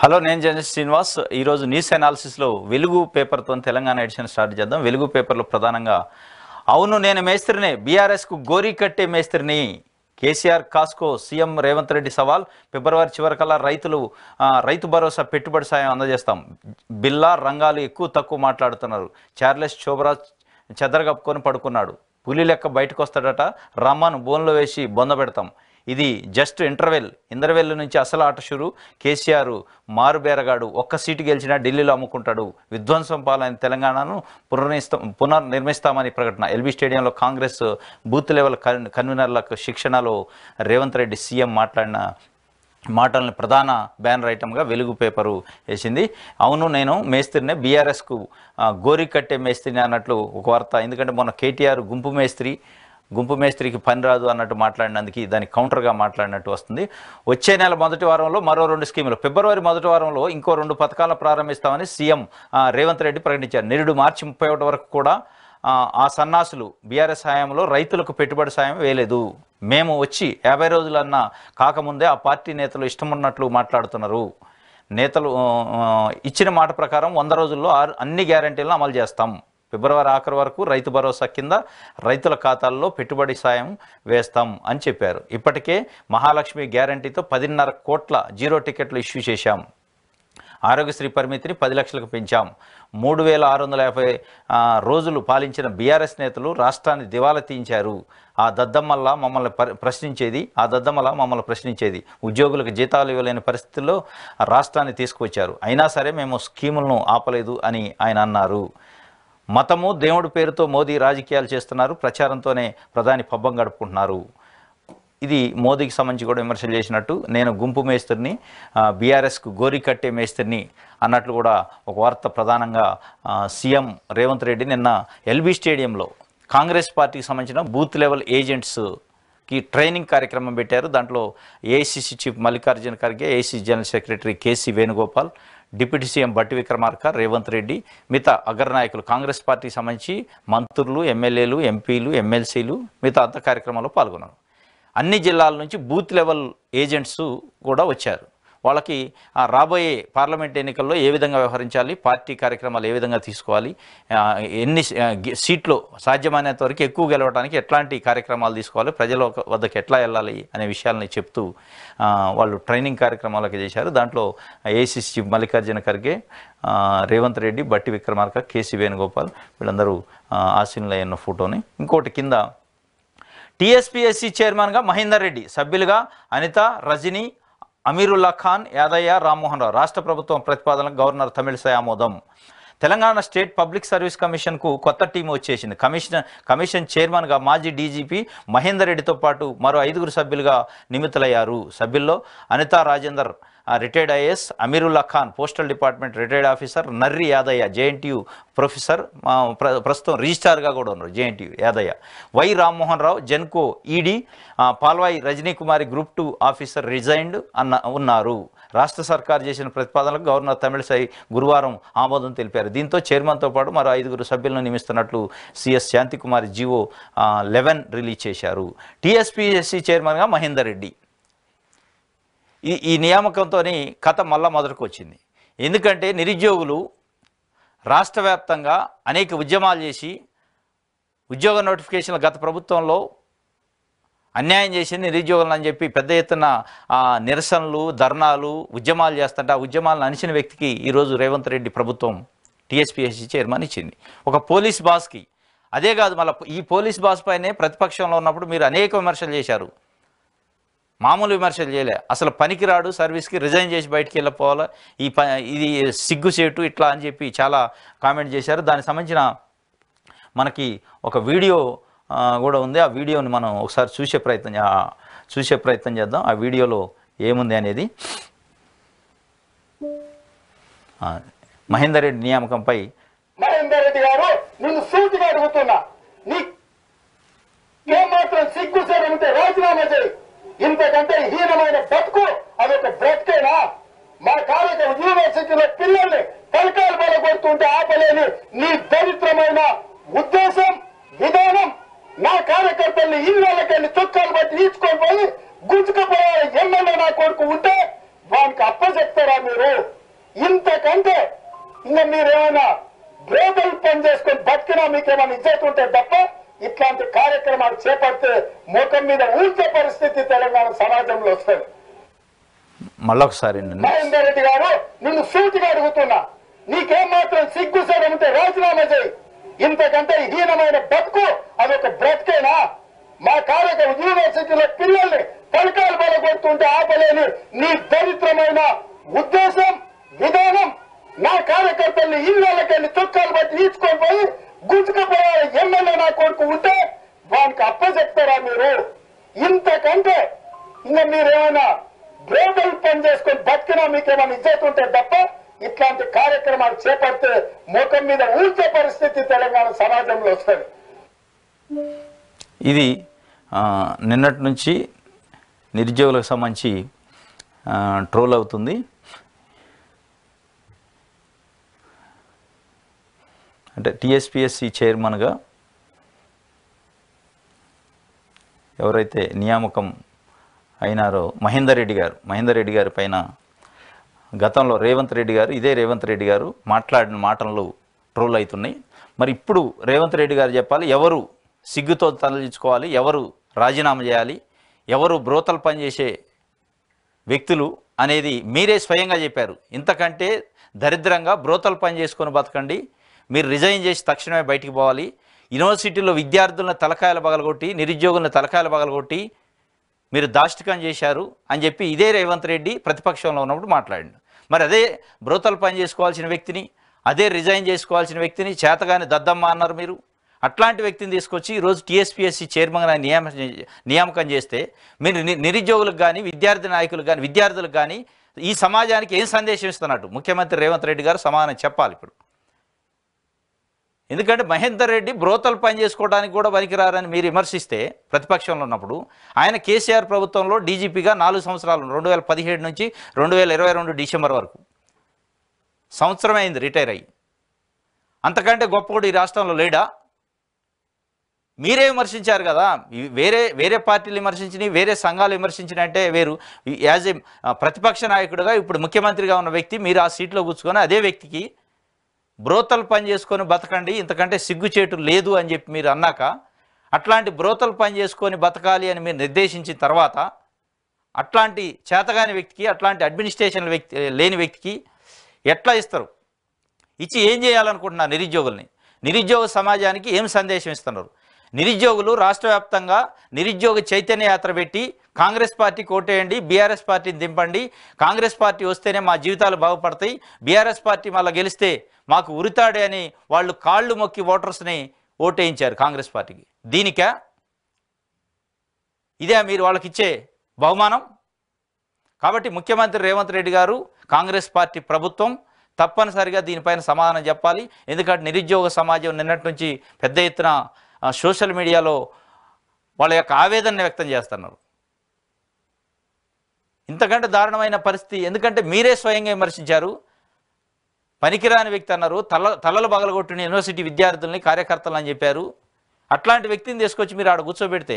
hello నేను journalist Srinivas ఈరోజు news అనాలిసిస్లో వెలుగు పేపర్తో తెలంగాణ ఎడిషన్ స్టార్ట్ చేద్దాం వెలుగు పేపర్లో ప్రధానంగా అవును నేను మేస్త్రినే బీఆర్ఎస్కు గోరీ కట్టే మేస్త్రిని కేసీఆర్ కాస్కో సీఎం రేవంత్ రెడ్డి సవాల్ ఫిబ్రవరి చివరికల్లా రైతులు రైతు భరోసా పెట్టుబడి సాయం అందజేస్తాం బిల్లా రంగాలు ఎక్కువ తక్కువ మాట్లాడుతున్నారు చార్లెస్ చోబ్రాజ్ చెదరగప్పుకొని పడుకున్నాడు పులి లెక్క బయటకు వస్తాడట రమ్మను బోన్లో వేసి బొంద పెడతాం ఇది జస్ట్ ఇంటర్వెల్ ఇంటర్వెల్ నుంచి అసలు ఆట షురు కేసీఆర్ మారుబేరగాడు ఒక్క సీటు గెలిచినా ఢిల్లీలో అమ్ముకుంటాడు విధ్వంసం పాలైన తెలంగాణను పునర్నిస్తా పునర్నిర్మిస్తామని ప్రకటన ఎల్బీ స్టేడియంలో కాంగ్రెస్ బూత్ లెవెల్ కన్వీనర్లకు శిక్షణలో రేవంత్ రెడ్డి సీఎం మాట్లాడిన మాటలను ప్రధాన బ్యానర్ ఐటమ్గా వెలుగు పేపరు వేసింది అవును నేను మేస్త్రినే బీఆర్ఎస్కు గోరి కట్టే మేస్త్రిని అన్నట్లు ఒక వార్త ఎందుకంటే మొన్న కేటీఆర్ గుంపు మేస్త్రి గుంపు మేస్త్రికి పని రాదు అన్నట్టు మాట్లాడినందుకు దాని కౌంటర్గా మాట్లాడినట్టు వస్తుంది వచ్చే నెల మొదటి వారంలో మరో రెండు స్కీములు ఫిబ్రవరి మొదటి వారంలో ఇంకో రెండు పథకాలను ప్రారంభిస్తామని సీఎం రేవంత్ రెడ్డి ప్రకటించారు నిరుడు మార్చి ముప్పై ఒకటి వరకు కూడా ఆ సన్నాసులు బీఆర్ఎస్ హాయంలో రైతులకు పెట్టుబడి సాయం వేయలేదు మేము వచ్చి యాభై రోజులన్న కాకముందే ఆ పార్టీ నేతలు ఇష్టమున్నట్లు మాట్లాడుతున్నారు నేతలు ఇచ్చిన మాట ప్రకారం వంద రోజుల్లో అన్ని గ్యారంటీలను అమలు చేస్తాం ఫిబ్రవరి ఆఖరి వరకు రైతు భరోసా కింద రైతుల ఖాతాల్లో పెట్టుబడి సాయం వేస్తాం అని చెప్పారు ఇప్పటికే మహాలక్ష్మి గ్యారంటీతో పదిన్నర కోట్ల జీరో టికెట్లు ఇష్యూ చేశాం ఆరోగ్యశ్రీ పరిమితిని పది లక్షలకు పెంచాం మూడు వేల ఆరు వందల యాభై రోజులు పాలించిన బీఆర్ఎస్ నేతలు రాష్ట్రాన్ని దివాలా తీయించారు ఆ దద్దమ్మల్లా మమ్మల్ని ప్రశ్నించేది ఆ దద్దమ్మల మమ్మల్ని ప్రశ్నించేది ఉద్యోగులకు జీతాలు ఇవ్వలేని పరిస్థితుల్లో రాష్ట్రాన్ని తీసుకువచ్చారు అయినా సరే మేము స్కీములను ఆపలేదు అని ఆయన అన్నారు మతము దేవుడి పేరుతో మోదీ రాజకీయాలు చేస్తున్నారు ప్రచారంతోనే ప్రధాని పబ్బం గడుపుకుంటున్నారు ఇది మోదీకి సంబంధించి కూడా విమర్శలు చేసినట్టు నేను గుంపు మేస్త్రిని బీఆర్ఎస్కు గోరి కట్టే మేస్త్రిని అన్నట్లు కూడా ఒక వార్త ప్రధానంగా సీఎం రేవంత్ రెడ్డి నిన్న ఎల్బీ స్టేడియంలో కాంగ్రెస్ పార్టీకి సంబంధించిన బూత్ లెవెల్ ఏజెంట్స్ కి ట్రైనింగ్ కార్యక్రమం పెట్టారు దాంట్లో ఏఐసిసి చీఫ్ మల్లికార్జున ఖర్గే ఏసీ general secretary KC Venugopal deputy CM Bhatti Vikramarka Revanth Reddy మిగతా అగ్రనాయకులు కాంగ్రెస్ పార్టీకి సంబంధించి మంత్రులు ఎమ్మెల్యేలు ఎంపీలు ఎమ్మెల్సీలు మిగతా అంత కార్యక్రమంలో పాల్గొన్నారు అన్ని జిల్లాల నుంచి బూత్ లెవెల్ ఏజెంట్స్ కూడా వచ్చారు వాళ్ళకి రాబోయే పార్లమెంట్ ఎన్నికల్లో ఏ విధంగా వ్యవహరించాలి పార్టీ కార్యక్రమాలు ఏ విధంగా తీసుకోవాలి ఎన్ని సీట్లు సాధ్యమైనంత వరకు ఎక్కువ గెలవడానికి ఎట్లాంటి కార్యక్రమాలు తీసుకోవాలి ప్రజల వద్దకు ఎట్లా వెళ్ళాలి అనే విషయాలని చెప్తూ వాళ్ళు ట్రైనింగ్ కార్యక్రమాలకు చేశారు దాంట్లో AICC chief Mallikarjuna Kharge Revanth Reddy Bhatti Vikramarka KC Venugopal వీళ్ళందరూ ఆశీనులై ఉన్న ఫోటోని ఇంకోటి కింద టీఎస్పీఎస్సీ చైర్మన్గా మహేందర్ రెడ్డి సభ్యులుగా అనిత రజని అమీరుల్లా ఖాన్ యాదయ్య రామ్మోహన్ రావు రాష్ట్ర ప్రభుత్వం ప్రతిపాదనకు గవర్నర్ తమిళిసై ఆమోదం తెలంగాణ స్టేట్ పబ్లిక్ సర్వీస్ కమిషన్కు కొత్త టీం వచ్చేసింది కమిషన్ కమిషన్ చైర్మన్గా మాజీ డీజీపీ మహేందర్ రెడ్డితో పాటు మరో ఐదుగురు సభ్యులుగా నిమితులయ్యారు సభ్యుల్లో Anitha Rajender retired IAS Ameerulla Khan postal department retired officer Narri Yadaiah JNTU professor ప్రస్తుతం రిజిస్ట్రార్గా కూడా ఉన్నారు JNTU Yadaiah Y Rammohan Rao Genco ED Palvai Rajani Kumari group two officer resigned అన్న ఉన్నారు రాష్ట్ర సర్కార్ చేసిన ప్రతిపాదనలకు గవర్నర్ తమిళసై గురువారం ఆమోదం తెలిపారు చేశారు దీంతో చైర్మన్తో పాటు మరో ఐదుగురు సభ్యులను నియమిస్తున్నట్లు CS Shanthikumar GO eleven release చేశారు టీఎస్పీఎస్సీ చైర్మన్గా మహేందర్ రెడ్డి ఈ ఈ నియామకంతో కథ మళ్ళా మొదటికి వచ్చింది ఎందుకంటే నిరుద్యోగులు రాష్ట్ర వ్యాప్తంగా అనేక ఉద్యమాలు చేసి ఉద్యోగ నోటిఫికేషన్లు గత ప్రభుత్వంలో అన్యాయం చేసింది నిరుద్యోగులను అని చెప్పి పెద్ద ఎత్తున నిరసనలు ధర్నాలు ఉద్యమాలు చేస్తుంటే ఆ ఉద్యమాలను అణిచిన వ్యక్తికి ఈరోజు రేవంత్ రెడ్డి ప్రభుత్వం టీఎస్పిఎస్సి చైర్మన్ ఇచ్చింది ఒక పోలీస్ బాస్కి అదే కాదు మళ్ళీ ఈ పోలీస్ బాస్ పైనే ప్రతిపక్షంలో ఉన్నప్పుడు మీరు అనేక విమర్శలు చేశారు మామూలు విమర్శలు చేయలే అసలు పనికిరాడు సర్వీస్కి రిజైన్ చేసి బయటికి వెళ్ళిపోవాలి ఈ ప ఇది సిగ్గుసేటు ఇట్లా అని చెప్పి చాలా కామెంట్ చేశారు దానికి సంబంధించిన మనకి ఒక వీడియో కూడా ఉంది ఆ వీడియోని మనం ఒకసారి చూసే ప్రయత్నం చూసే ప్రయత్నం చేద్దాం ఆ వీడియోలో ఏముంది అనేది మహేందర్ రెడ్డి నియామకంపై మహేందర్ రెడ్డి గారు నిన్ను సూటిగా అడుగుతున్నా నీ ఏమాత్రం సిగ్గుసేనంటే రాజీనామా చేయి ఇంతకంటే హీనమైన బతుకు అదొక బ్రతికేనా మా కాలేజీ యూనివర్సిటీలో పిల్లల్ని పలకాలు బలగొడుతుంటే ఆపలేని నీ దరిద్రమైన ఉద్దేశం విధానం నా కార్యకర్తల్ని ఇళ్ళకెళ్ళి చుక్కాలు బట్టి ఈడ్చుకొని పోయి గుంజుకుపోయే ఎమ్మెల్యే నా కొడుకు ఉంటే వానికి అప్పచెప్తారా మీరు ఇంతకంటే ఇంకా మీరేమైనా గ్లోబల్ పని చేసుకుని బతికినా మీకు ఏమైనా ఇచ్చేస్తుంటే తప్ప ఇట్లాంటి కార్యక్రమాలు చేపడితే ముఖం మీద ఊర్చే పరిస్థితి తెలంగాణ సమాజంలో వస్తుంది మళ్ళొకసారి రెడ్డి గారు నిన్ను సూటిగా అడుగుతున్నా నీకేం మాత్రం సిగ్గుసేడం ఉంటే రాజీనామా చేయి ఇంతకంటే హీనమైన బతుకు అదొక బ్రతికేనా మా కార్యక్రమం యూనివర్సిటీలో పిల్లల్ని పలకాలు బలగొడుతుంటే ఆపలేని నీ దరిద్రమైన ఉద్దేశం విధానం నా కార్యకర్తల్ని ఇళ్ళకెళ్ళి చుట్టాలు బట్టి ఈడ్చుకొని పోయి గుంజుకుపోయే ఎమ్మెల్యే నా కొడుకు ఉంటే వానికి చెప్తారా మీరు ఇంతకంటే ఇంకా మీరు ఏమైనా బ్రేబల్ పని చేసుకొని బతికినా మీకేమైనా ఇజ్జత్ ఇచ్చేస్తుంటే తప్ప ఇట్లాంటి కార్యక్రమాలు చేపడితే ముఖం మీద ఊర్చే పరిస్థితి తెలంగాణ సమాజంలో వస్తుంది ఇది నిన్నటి నుంచి నిరుద్యోగులకు సంబంధించి ట్రోల్ అవుతుంది అంటే టిఎస్పిఎస్సి చైర్మన్గా ఎవరైతే నియామకం అయినారో మహేందర్ రెడ్డి గారు మహేందర్ రెడ్డి గారి పైన గతంలో రేవంత్ రెడ్డి గారు ఇదే రేవంత్ రెడ్డి గారు మాట్లాడిన మాటలు ట్రోల్ అవుతున్నాయి మరి ఇప్పుడు రేవంత్ రెడ్డి గారు చెప్పాలి ఎవరు సిగ్గుతో తలదించుకోవాలి ఎవరు రాజీనామా చేయాలి ఎవరు బ్రోతలు పనిచేసే వ్యక్తులు అనేది మీరే స్వయంగా చెప్పారు ఇంతకంటే దరిద్రంగా బ్రోతలు పని చేసుకొని బతకండి మీరు రిజైన్ చేసి తక్షణమే బయటికి పోవాలి యూనివర్సిటీలో విద్యార్థులను తలకాయలు పగలగొట్టి నిరుద్యోగులను తలకాయలు పగలగొట్టి మీరు దాష్టికం చేశారు అని చెప్పి ఇదే రేవంత్ రెడ్డి ప్రతిపక్షంలో ఉన్నప్పుడు మాట్లాడండి మరి అదే బ్రోతలు పని చేసుకోవాల్సిన వ్యక్తిని అదే రిజైన్ చేసుకోవాల్సిన వ్యక్తిని చేతగాని దద్దమ్మ అన్నారు మీరు అట్లాంటి వ్యక్తిని తీసుకొచ్చి ఈరోజు టీఎస్పిఎస్సి చైర్మన్గా నియామ నియామకం చేస్తే మీరు నిరుద్యోగులకు కానీ విద్యార్థి నాయకులకు కానీ విద్యార్థులకు కానీ ఈ సమాజానికి ఏం సందేశం ఇస్తున్నట్టు ముఖ్యమంత్రి రేవంత్ రెడ్డి గారు సమాధానం చెప్పాలి ఇప్పుడు ఎందుకంటే మహేందర్ రెడ్డి బ్రోతలు పని చేసుకోవడానికి కూడా పనికిరారని మీరు విమర్శిస్తే ప్రతిపక్షంలో ఉన్నప్పుడు ఆయన కేసీఆర్ ప్రభుత్వంలో డీజీపీగా నాలుగు సంవత్సరాలు రెండు వేల పదిహేడు నుంచి రెండు వేల ఇరవై రెండు డిసెంబర్ వరకు సంవత్సరమే అయింది రిటైర్ అయ్యి అంతకంటే గొప్ప కూడా ఈ రాష్ట్రంలో లేడా మీరే విమర్శించారు కదా వేరే వేరే పార్టీలు విమర్శించినవి వేరే సంఘాలు విమర్శించిన అంటే వేరు యాజ్ ఏ ప్రతిపక్ష నాయకుడిగా ఇప్పుడు ముఖ్యమంత్రిగా ఉన్న వ్యక్తి మీరు ఆ సీట్లో కూర్చుకొని అదే వ్యక్తికి బ్రోతలు పని చేసుకొని బతకండి ఇంతకంటే సిగ్గుచేటు లేదు అని చెప్పి మీరు అన్నాక అట్లాంటి బ్రోతలు పని చేసుకొని బతకాలి అని మీరు నిర్దేశించిన తర్వాత అట్లాంటి చేతగాని వ్యక్తికి అట్లాంటి అడ్మినిస్ట్రేషన్ వ్యక్తి లేని వ్యక్తికి ఎట్లా ఇస్తారు ఇచ్చి ఏం చేయాలనుకుంటున్నారు నిరుద్యోగుల్ని నిరుద్యోగ సమాజానికి ఏం సందేశం ఇస్తున్నారు నిరుద్యోగులు రాష్ట్ర వ్యాప్తంగా నిరుద్యోగ చైతన్య యాత్ర పెట్టి కాంగ్రెస్ పార్టీ కోటేయండి బీఆర్ఎస్ పార్టీని దింపండి కాంగ్రెస్ పార్టీ వస్తేనే మా జీవితాలు బాగుపడతాయి బీఆర్ఎస్ పార్టీ మళ్ళీ గెలిస్తే మాకు ఉరితాడే అని వాళ్ళు కాళ్ళు మొక్కి ఓటర్స్ని ఓటేయించారు కాంగ్రెస్ పార్టీకి దీనికా ఇదే మీరు వాళ్ళకి ఇచ్చే బహుమానం కాబట్టి ముఖ్యమంత్రి రేవంత్ రెడ్డి గారు కాంగ్రెస్ పార్టీ ప్రభుత్వం తప్పనిసరిగా దీనిపైన సమాధానం చెప్పాలి ఎందుకంటే నిరుద్యోగ సమాజం నిన్నటి నుంచి పెద్ద ఎత్తున సోషల్ మీడియాలో వాళ్ళ యొక్క ఆవేదనని వ్యక్తం చేస్తున్నారు ఇంతకంటే దారుణమైన పరిస్థితి ఎందుకంటే మీరే స్వయంగా విమర్శించారు పనికిరాని వ్యక్తి అన్నారు తల తలలు పగలగొట్టిన యూనివర్సిటీ విద్యార్థుల్ని కార్యకర్తలు అని చెప్పారు అట్లాంటి వ్యక్తిని తీసుకొచ్చి మీరు ఆడ కూర్చోబెడితే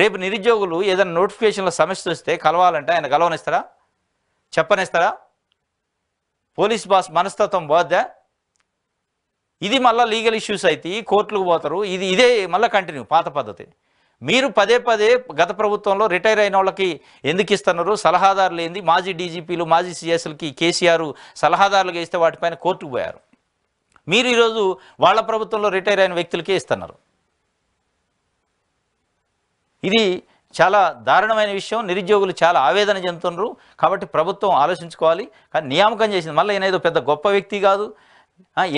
రేపు నిరుద్యోగులు ఏదైనా నోటిఫికేషన్లో సమస్య వస్తే కలవాలంటే ఆయన కలవనిస్తారా చెప్పనిస్తారా పోలీస్ బాస్ మనస్తత్వం పోద్దా ఇది మళ్ళీ లీగల్ ఇష్యూస్ అయితే కోర్టులకు పోతారు ఇది ఇదే మళ్ళీ కంటిన్యూ పాత పద్ధతి మీరు పదే పదే గత ప్రభుత్వంలో రిటైర్ అయిన వాళ్ళకి ఎందుకు ఇస్తున్నారు సలహాదారులు ఏంది మాజీ డీజీపీలు మాజీ సిఎస్లకి కేసీఆర్ సలహాదారులుగా ఇస్తే వాటిపైన కోర్టుకు పోయారు మీరు ఈరోజు వాళ్ళ ప్రభుత్వంలో రిటైర్ అయిన వ్యక్తులకే ఇస్తున్నారు ఇది చాలా దారుణమైన విషయం నిరుద్యోగులు చాలా ఆవేదన చెందుతున్నారు కాబట్టి ప్రభుత్వం ఆలోచించుకోవాలి కానీ నియామకం చేసింది మళ్ళీ ఈయన ఏదో పెద్ద గొప్ప వ్యక్తి కాదు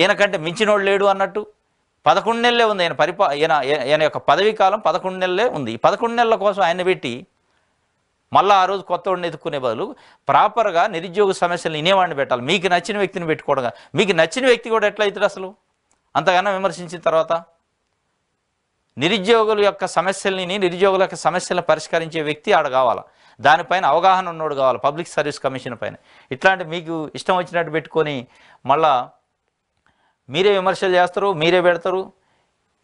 ఈయనకంటే మించినోడు లేడు అన్నట్టు పదకొండు నెలలే ఉంది ఆయన పరిపా ఈయన ఈయన యొక్క పదవీ కాలం పదకొండు నెలలే ఉంది ఈ పదకొండు నెలల కోసం ఆయన పెట్టి మళ్ళీ ఆ రోజు కొత్త వాడిని ఎత్తుకునే బదులు ప్రాపర్గా నిరుద్యోగ సమస్యలు వినేవాడిని పెట్టాలి మీకు నచ్చిన వ్యక్తిని పెట్టుకోవడం మీకు నచ్చిన వ్యక్తి కూడా ఎట్లయితే అసలు అంతగానో విమర్శించిన తర్వాత నిరుద్యోగుల యొక్క సమస్యలని నిరుద్యోగుల యొక్క సమస్యలను పరిష్కరించే వ్యక్తి ఆడ కావాలి దానిపైన అవగాహన ఉన్నోడు కావాలి పబ్లిక్ సర్వీస్ కమిషన్ పైన ఇట్లాంటి మీకు ఇష్టం వచ్చినట్టు పెట్టుకొని మళ్ళీ మీరే విమర్శలు చేస్తారు మీరే పెడతారు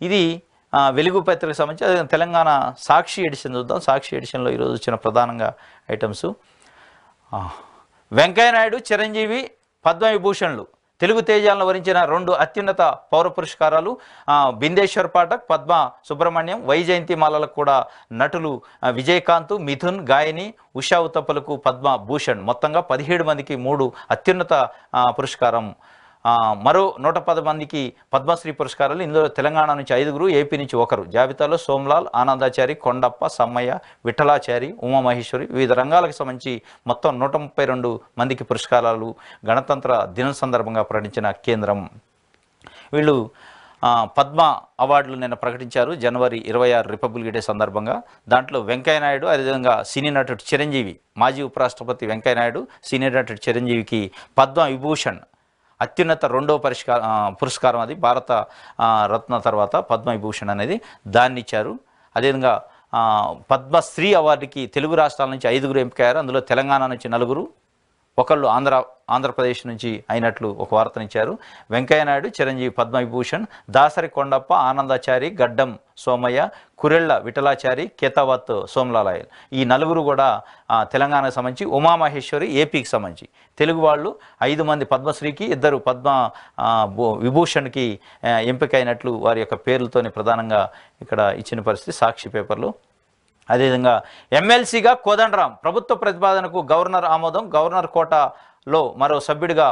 ఇది వెలుగు పత్రిక సంబంధించి తెలంగాణ సాక్షి ఎడిషన్ చూద్దాం సాక్షి ఎడిషన్లో ఈరోజు వచ్చిన ప్రధానంగా ఐటమ్స్ వెంకయ్యనాయుడు చిరంజీవి పద్మవిభూషణ్లు తెలుగు తేజాలను వరించిన రెండు అత్యున్నత పౌర పురస్కారాలు బిందేశ్వర్ పాఠక్ పద్మ సుబ్రహ్మణ్యం వైజయంతి మాలలకు కూడా నటులు విజయకాంత్ మిథున్ గాయని ఉషా ఉత్తపలకు పద్మ భూషణ్ మొత్తంగా పదిహేడు మందికి మూడు అత్యున్నత పురస్కారం మరో నూట పది మందికి పద్మశ్రీ పురస్కారాలు ఇందులో తెలంగాణ నుంచి ఐదుగురు ఏపీ నుంచి ఒకరు జాబితాలో సోమ్లాల్ ఆనందాచారి కొండప్ప సమ్మయ్య విఠలాచారి ఉమామహేశ్వరి వివిధ రంగాలకు సంబంధించి మొత్తం నూట ముప్పై రెండు మందికి పురస్కారాలు గణతంత్ర దినం సందర్భంగా ప్రకటించిన కేంద్రం వీళ్ళు పద్మ అవార్డులు నిన్న ప్రకటించారు జనవరి ఇరవై ఆరు రిపబ్లిక్ డే సందర్భంగా దాంట్లో వెంకయ్యనాయుడు అదేవిధంగా సినీ నటుడు చిరంజీవి మాజీ ఉపరాష్ట్రపతి వెంకయ్యనాయుడు సీనియర్ నటుడు చిరంజీవికి పద్మ విభూషణ్ అత్యున్నత రెండవ పరిష్కారం పురస్కారం అది భారత రత్న తర్వాత పద్మవిభూషణ్ అనేది దాన్ని ఇచ్చారు అదేవిధంగా పద్మశ్రీ అవార్డుకి తెలుగు రాష్ట్రాల నుంచి ఐదుగురు ఎంపికయ్యారు అందులో తెలంగాణ నుంచి నలుగురు ఒకళ్ళు ఆంధ్ర ఆంధ్రప్రదేశ్ నుంచి అయినట్లు ఒక వార్తనిచ్చారు వెంకయ్యనాయుడు చిరంజీవి పద్మవిభూషణ్ దాసరి కొండప్ప ఆనందాచారి గడ్డం సోమయ్య కురెళ్ళ విఠలాచారి కేతావత్ సోమలాలాయల్ ఈ నలుగురు కూడా తెలంగాణకు సంబంధించి ఉమామహేశ్వరి ఏపీకి సంబంధించి తెలుగు వాళ్ళు ఐదు మంది పద్మశ్రీకి ఇద్దరు పద్మ విభూషణ్కి ఎంపికైనట్లు వారి యొక్క పేర్లతోనే ప్రధానంగా ఇక్కడ ఇచ్చిన పరిస్థితి సాక్షి పేపర్లు అదేవిధంగా ఎమ్మెల్సీగా కోదండరాం ప్రభుత్వ ప్రతిపాదనకు గవర్నర్ ఆమోదం గవర్నర్ కోటలో మరో సభ్యుడిగా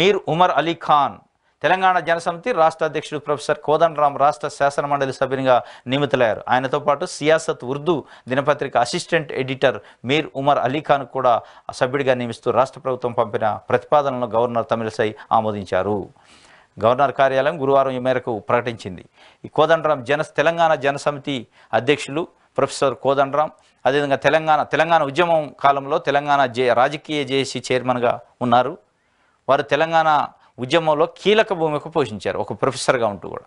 మీర్ ఉమర్ అలీ ఖాన్ తెలంగాణ జనసమితి రాష్ట్ర అధ్యక్షుడు ప్రొఫెసర్ కోదండరాం రాష్ట్ర శాసనమండలి సభ్యునిగా నియమితులయ్యారు ఆయనతో పాటు సియాసత్ ఉర్దూ దినపత్రిక అసిస్టెంట్ ఎడిటర్ మీర్ ఉమర్ అలీఖాన్ కూడా సభ్యుడిగా నియమిస్తూ రాష్ట్ర ప్రభుత్వం పంపిన ప్రతిపాదనలను గవర్నర్ తమిళసై ఆమోదించారు గవర్నర్ కార్యాలయం గురువారం ఈ మేరకు ప్రకటించింది ఈ కోదండరాం జన తెలంగాణ జనసమితి అధ్యక్షులు ప్రొఫెసర్ కోదండరాం అదేవిధంగా తెలంగాణ తెలంగాణ ఉద్యమం కాలంలో తెలంగాణ జే రాజకీయ జేఏసీ చైర్మన్గా ఉన్నారు వారు తెలంగాణ ఉద్యమంలో కీలక భూమిక పోషించారు ఒక ప్రొఫెసర్గా ఉంటూ కూడా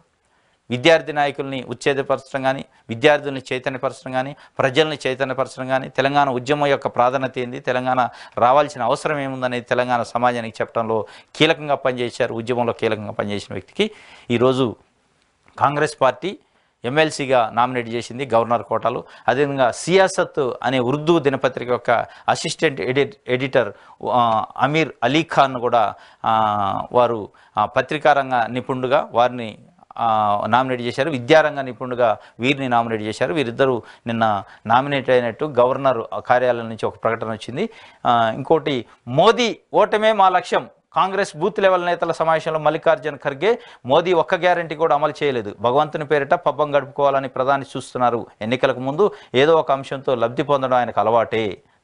విద్యార్థి నాయకుల్ని ఉచ్ఛేదపరచడం కానీ విద్యార్థుల్ని చైతన్యపరచడం కానీ ప్రజల్ని చైతన్యపరచడం కానీ తెలంగాణ ఉద్యమం యొక్క ప్రాధాన్యత ఏంది తెలంగాణ రావాల్సిన అవసరం ఏముందనేది తెలంగాణ సమాజానికి చెప్పడంలో కీలకంగా పనిచేశారు ఉద్యమంలో కీలకంగా పనిచేసిన వ్యక్తికి ఈరోజు కాంగ్రెస్ పార్టీ ఎమ్మెల్సీగా నామినేట్ చేసింది గవర్నర్ కోటాలు అదేవిధంగా సియాసత్ అనే ఉర్దూ దినపత్రిక యొక్క assistant edit editor Amir Ali Khan కూడా వారు పత్రికారంగ నిపుణుడుగా వారిని నామినేట్ చేశారు విద్యారంగ నిపుణుడుగా వీరిని నామినేట్ చేశారు వీరిద్దరూ నిన్న నామినేట్ అయినట్టు గవర్నర్ కార్యాలయం నుంచి ఒక ప్రకటన వచ్చింది ఇంకోటి మోదీ ఓటమే మా లక్ష్యం కాంగ్రెస్ బూత్ లెవెల్ నేతల సమావేశంలో మల్లికార్జున ఖర్గే మోదీ ఒక్క గ్యారంటీ కూడా అమలు చేయలేదు భగవంతుని పేరిట పబ్బం గడుపుకోవాలని ప్రధాని చూస్తున్నారు ఎన్నికలకు ముందు ఏదో ఒక అంశంతో లబ్ధి పొందడం ఆయనకు అలవాటే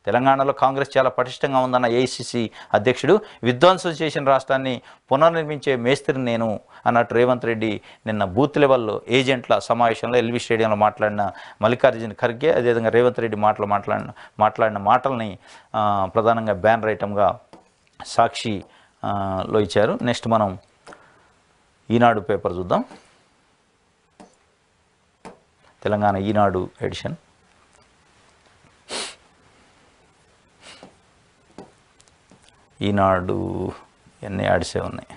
తెలంగాణలో కాంగ్రెస్ చాలా పటిష్టంగా ఉందన్న ఏఐసిసి అధ్యక్షుడు విధ్వంసం చేసిన రాష్ట్రాన్ని పునర్నిర్మించే మేస్త్రిని నేను అన్నట్టు రేవంత్ రెడ్డి నిన్న బూత్ లెవెల్లో ఏజెంట్ల సమావేశంలో ఎల్వి స్టేడియంలో మాట్లాడిన మల్లికార్జున ఖర్గే అదేవిధంగా రేవంత్ రెడ్డి మాటలు మాట్లాడిన మాట్లాడిన మాటల్ని ప్రధానంగా బ్యాన్ ఐటమ్గా సాక్షి లో ఇచ్చారు నెక్స్ట్ మనం ఈనాడు పేపర్ చూద్దాం తెలంగాణ ఈనాడు ఎడిషన్ ఈనాడు ఎన్ని యాడ్సే ఉన్నాయి